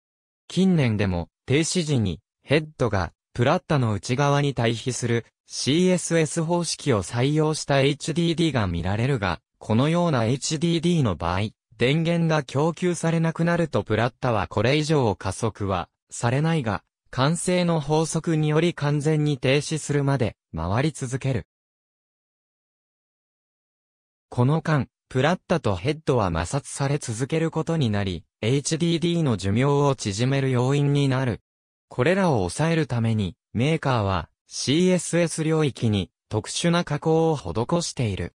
近年でも、停止時に、ヘッドが、プラッタの内側に対比する CSS 方式を採用した HDD が見られるが、このような HDD の場合、電源が供給されなくなるとプラッタはこれ以上加速はされないが、完成の法則により完全に停止するまで回り続ける。この間、プラッタとヘッドは摩擦され続けることになり、HDD の寿命を縮める要因になる。これらを抑えるために、メーカーは CSS 領域に特殊な加工を施している。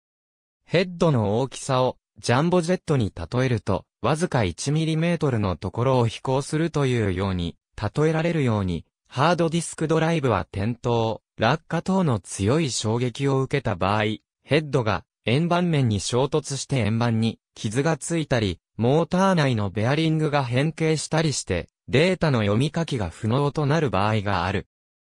ヘッドの大きさをジャンボジェットに例えると、わずか 1mm のところを飛行するというように、例えられるように、ハードディスクドライブは点灯、落下等の強い衝撃を受けた場合、ヘッドが円盤面に衝突して円盤に傷がついたり、モーター内のベアリングが変形したりして、データの読み書きが不能となる場合がある。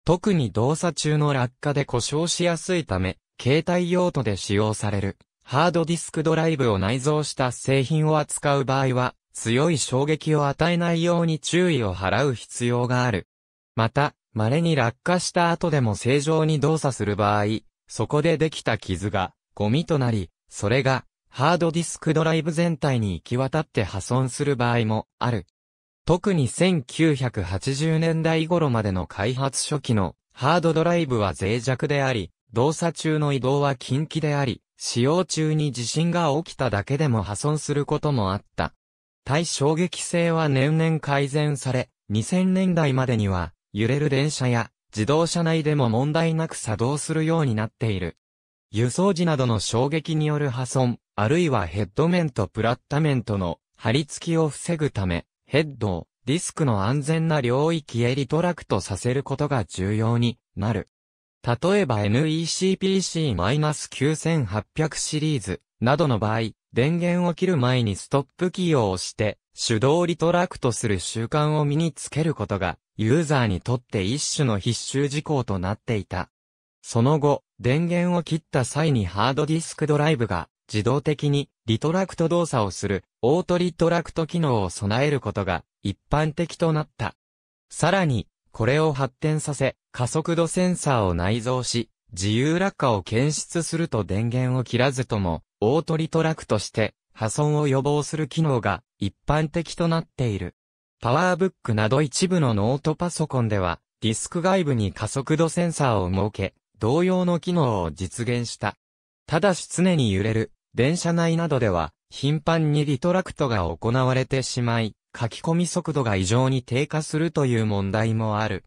特に動作中の落下で故障しやすいため、携帯用途で使用される、ハードディスクドライブを内蔵した製品を扱う場合は、強い衝撃を与えないように注意を払う必要がある。また、稀に落下した後でも正常に動作する場合、そこでできた傷が、ゴミとなり、それがハードディスクドライブ全体に行き渡って破損する場合もある。特に1980年代頃までの開発初期のハードドライブは脆弱であり、動作中の移動は禁忌であり、使用中に地震が起きただけでも破損することもあった。対衝撃性は年々改善され、2000年代までには揺れる電車や自動車内でも問題なく作動するようになっている。輸送時などの衝撃による破損、あるいはヘッド面とプラッタ面との張り付きを防ぐため、ヘッドをディスクの安全な領域へリトラクトさせることが重要になる。例えば NECPC-9800 シリーズなどの場合、電源を切る前にストップキーを押して手動リトラクトする習慣を身につけることがユーザーにとって一種の必修事項となっていた。その後、電源を切った際にハードディスクドライブが自動的にリトラクト動作をするオートリトラクト機能を備えることが一般的となった。さらに、これを発展させ、加速度センサーを内蔵し、自由落下を検出すると電源を切らずとも、オートリトラクトして破損を予防する機能が一般的となっている。パワーブックなど一部のノートパソコンでは、ディスク外部に加速度センサーを設け、同様の機能を実現した。ただし常に揺れる電車内などでは頻繁にリトラクトが行われてしまい、書き込み速度が異常に低下するという問題もある。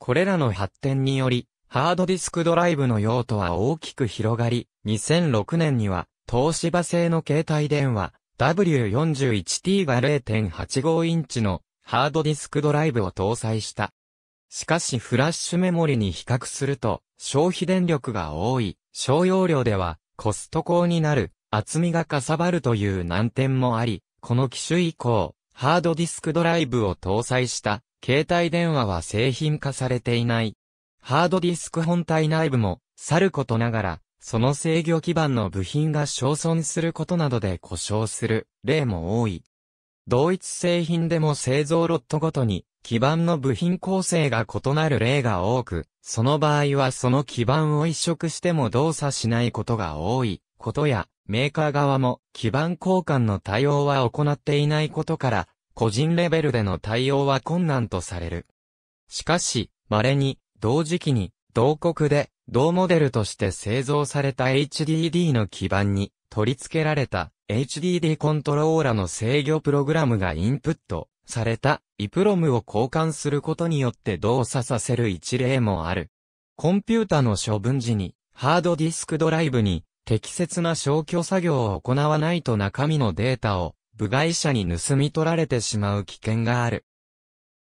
これらの発展により、ハードディスクドライブの用途は大きく広がり、2006年には、東芝製の携帯電話、W41T が0.85インチのハードディスクドライブを搭載した。しかしフラッシュメモリに比較すると、消費電力が多い、小容量ではコスト高になる、厚みがかさばるという難点もあり、この機種以降、ハードディスクドライブを搭載した携帯電話は製品化されていない。ハードディスク本体内部も、さることながら、その制御基盤の部品が焼損することなどで故障する例も多い。同一製品でも製造ロットごとに基板の部品構成が異なる例が多く、その場合はその基板を移植しても動作しないことが多いことや、メーカー側も基板交換の対応は行っていないことから、個人レベルでの対応は困難とされる。しかし、稀に、同時期に、同国で、同モデルとして製造された HDD の基板に取り付けられた HDD コントローラの制御プログラムがインプットされたイプロムを交換することによって動作させる一例もある。コンピュータの処分時に、ハードディスクドライブに適切な消去作業を行わないと中身のデータを部外者に盗み取られてしまう危険がある。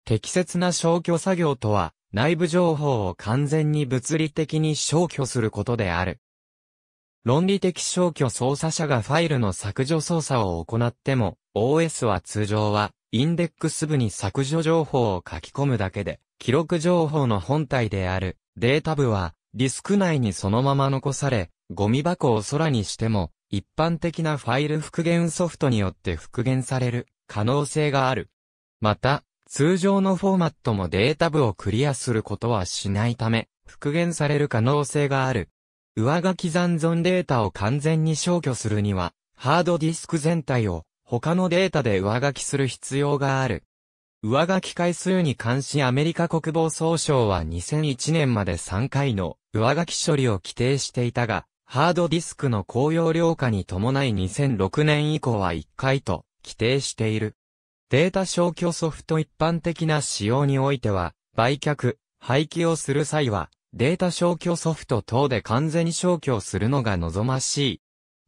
適切な消去作業とは、内部情報を完全に物理的に消去することである。論理的消去操作者がファイルの削除操作を行っても、OS は通常はインデックス部に削除情報を書き込むだけで、記録情報の本体であるデータ部は、ディスク内にそのまま残され、ゴミ箱を空にしても、一般的なファイル復元ソフトによって復元される可能性がある。また、通常のフォーマットもデータ部をクリアすることはしないため、復元される可能性がある。上書き残存データを完全に消去するには、ハードディスク全体を他のデータで上書きする必要がある。上書き回数に関しアメリカ国防総省は2001年まで3回の上書き処理を規定していたが、ハードディスクの高容量化に伴い2006年以降は1回と規定している。データ消去ソフト一般的な使用においては、売却、廃棄をする際は、データ消去ソフト等で完全に消去するのが望ましい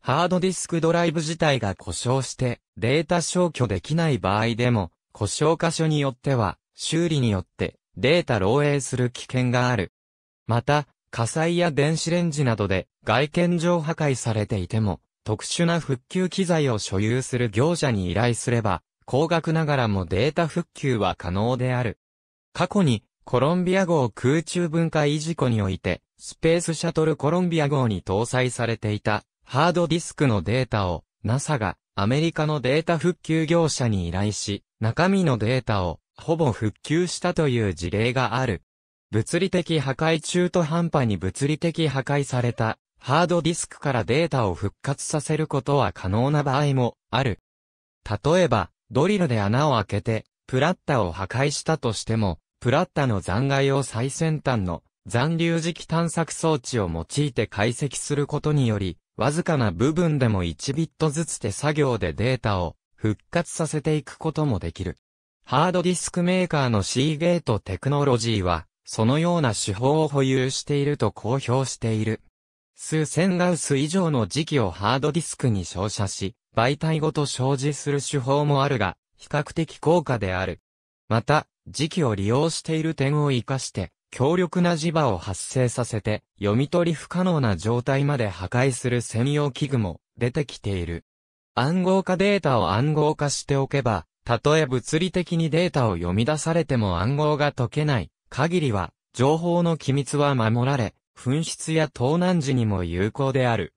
ハードディスクドライブ自体が故障してデータ消去できない場合でも故障箇所によっては修理によってデータ漏洩する危険がある。また、火災や電子レンジなどで外見上破壊されていても特殊な復旧機材を所有する業者に依頼すれば高額ながらもデータ復旧は可能である。過去にコロンビア号空中分解事故においてスペースシャトルコロンビア号に搭載されていたハードディスクのデータを NASA がアメリカのデータ復旧業者に依頼し、中身のデータをほぼ復旧したという事例がある。物理的破壊中途半端に物理的破壊されたハードディスクからデータを復活させることは可能な場合もある。例えば、ドリルで穴を開けて、プラッタを破壊したとしても、プラッタの残骸を最先端の残留磁気探索装置を用いて解析することにより、わずかな部分でも1ビットずつ手作業でデータを復活させていくこともできる。ハードディスクメーカーのシーゲートテクノロジーは、そのような手法を保有していると公表している。数千ガウス以上の磁気をハードディスクに照射し、媒体ごと生じする手法もあるが、比較的高価である。また、磁気を利用している点を活かして、強力な磁場を発生させて、読み取り不可能な状態まで破壊する専用器具も出てきている。暗号化データを暗号化しておけば、たとえ物理的にデータを読み出されても暗号が解けない限りは、情報の機密は守られ、紛失や盗難時にも有効である。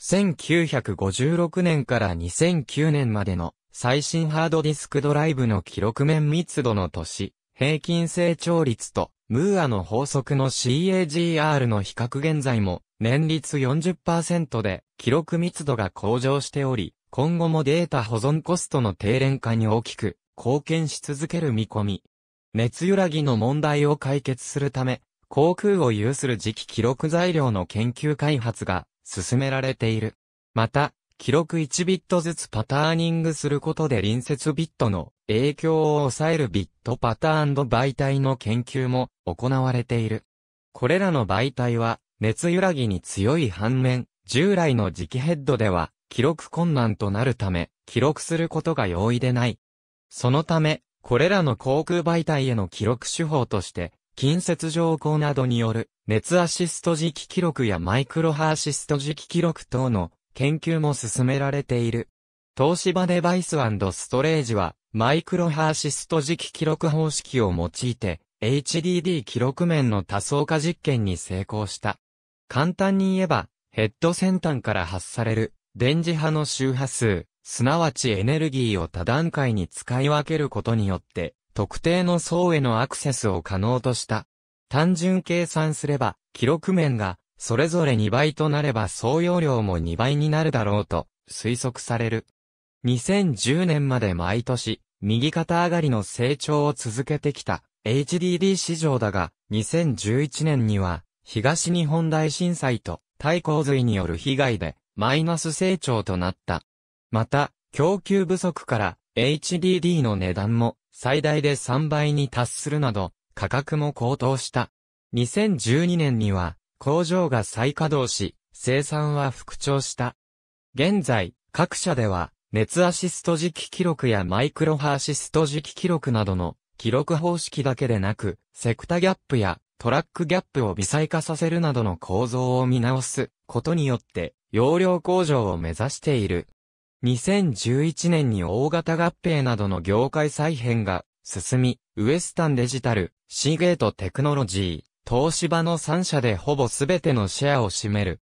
1956年から2009年までの最新ハードディスクドライブの記録面密度の年、平均成長率とムーアの法則の CAGR の比較現在も年率40%で記録密度が向上しており、今後もデータ保存コストの低廉化に大きく貢献し続ける見込み。熱揺らぎの問題を解決するため、航空を有する磁気記録材料の研究開発が進められている。また、記録1ビットずつパターニングすることで隣接ビットの影響を抑えるビットパターン媒体の研究も行われている。これらの媒体は熱揺らぎに強い反面、従来の磁気ヘッドでは記録困難となるため、記録することが容易でない。そのため、これらの航空媒体への記録手法として、近接条項などによる熱アシスト磁気記録やマイクロハーシスト磁気記録等の研究も進められている。東芝デバイスストレージは、マイクロハーシスト磁気記録方式を用いて、HDD 記録面の多層化実験に成功した。簡単に言えば、ヘッド先端から発される電磁波の周波数、すなわちエネルギーを多段階に使い分けることによって、特定の層へのアクセスを可能とした。単純計算すれば、記録面がそれぞれ2倍となれば総容量も2倍になるだろうと推測される。2010年まで毎年、右肩上がりの成長を続けてきた HDD 市場だが、2011年には、東日本大震災と対洪水による被害で、マイナス成長となった。また、供給不足から HDD の値段も最大で3倍に達するなど、価格も高騰した。2012年には、工場が再稼働し、生産は復調した。現在、各社では、熱アシスト時期記録やマイクロ波アシスト時期記録などの記録方式だけでなく、セクタギャップやトラックギャップを微細化させるなどの構造を見直すことによって容量向上を目指している。2011年に大型合併などの業界再編が進み、ウエスタンデジタル、シーゲートテクノロジー、東芝の3社でほぼ全てのシェアを占める。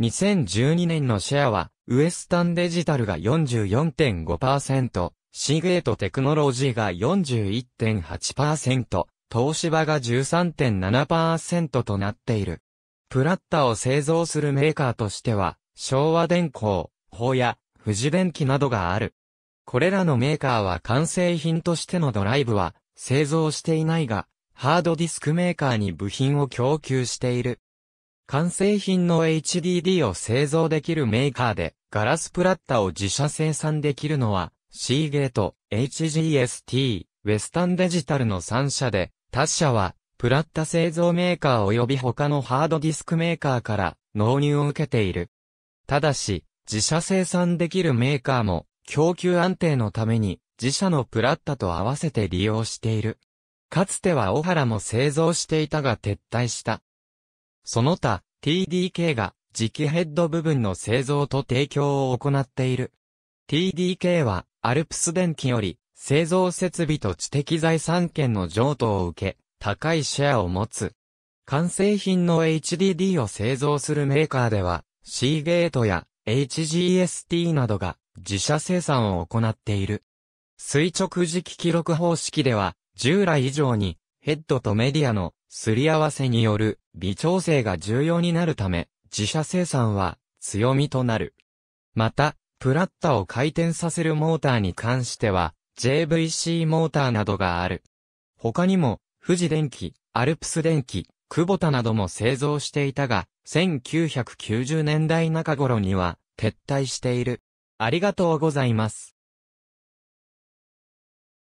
2012年のシェアは、ウエスタンデジタルが44.5%、シーゲートテクノロジーが41.8%、東芝が13.7%となっている。プラッタを製造するメーカーとしては、昭和電工、ホヤ、富士電機などがある。これらのメーカーは完成品としてのドライブは製造していないが、ハードディスクメーカーに部品を供給している。完成品の HDD を製造できるメーカーで、ガラスプラッタを自社生産できるのは、シーゲート、HGST、ウェスタンデジタルの3社で、他社は、プラッタ製造メーカー及び他のハードディスクメーカーから納入を受けている。ただし、自社生産できるメーカーも、供給安定のために、自社のプラッタと合わせて利用している。かつては小原も製造していたが撤退した。その他、TDK が、磁気ヘッド部分の製造と提供を行っている。TDK は、アルプス電機より、製造設備と知的財産権の譲渡を受け、高いシェアを持つ。完成品の HDD を製造するメーカーでは、シーゲートや HGST などが自社生産を行っている。垂直磁気記録方式では、従来以上にヘッドとメディアのすり合わせによる微調整が重要になるため、自社生産は強みとなる。また、プラッタを回転させるモーターに関しては、JVC モーターなどがある。他にも、富士電機、アルプス電機、クボタなども製造していたが、1990年代中頃には撤退している。ありがとうございます。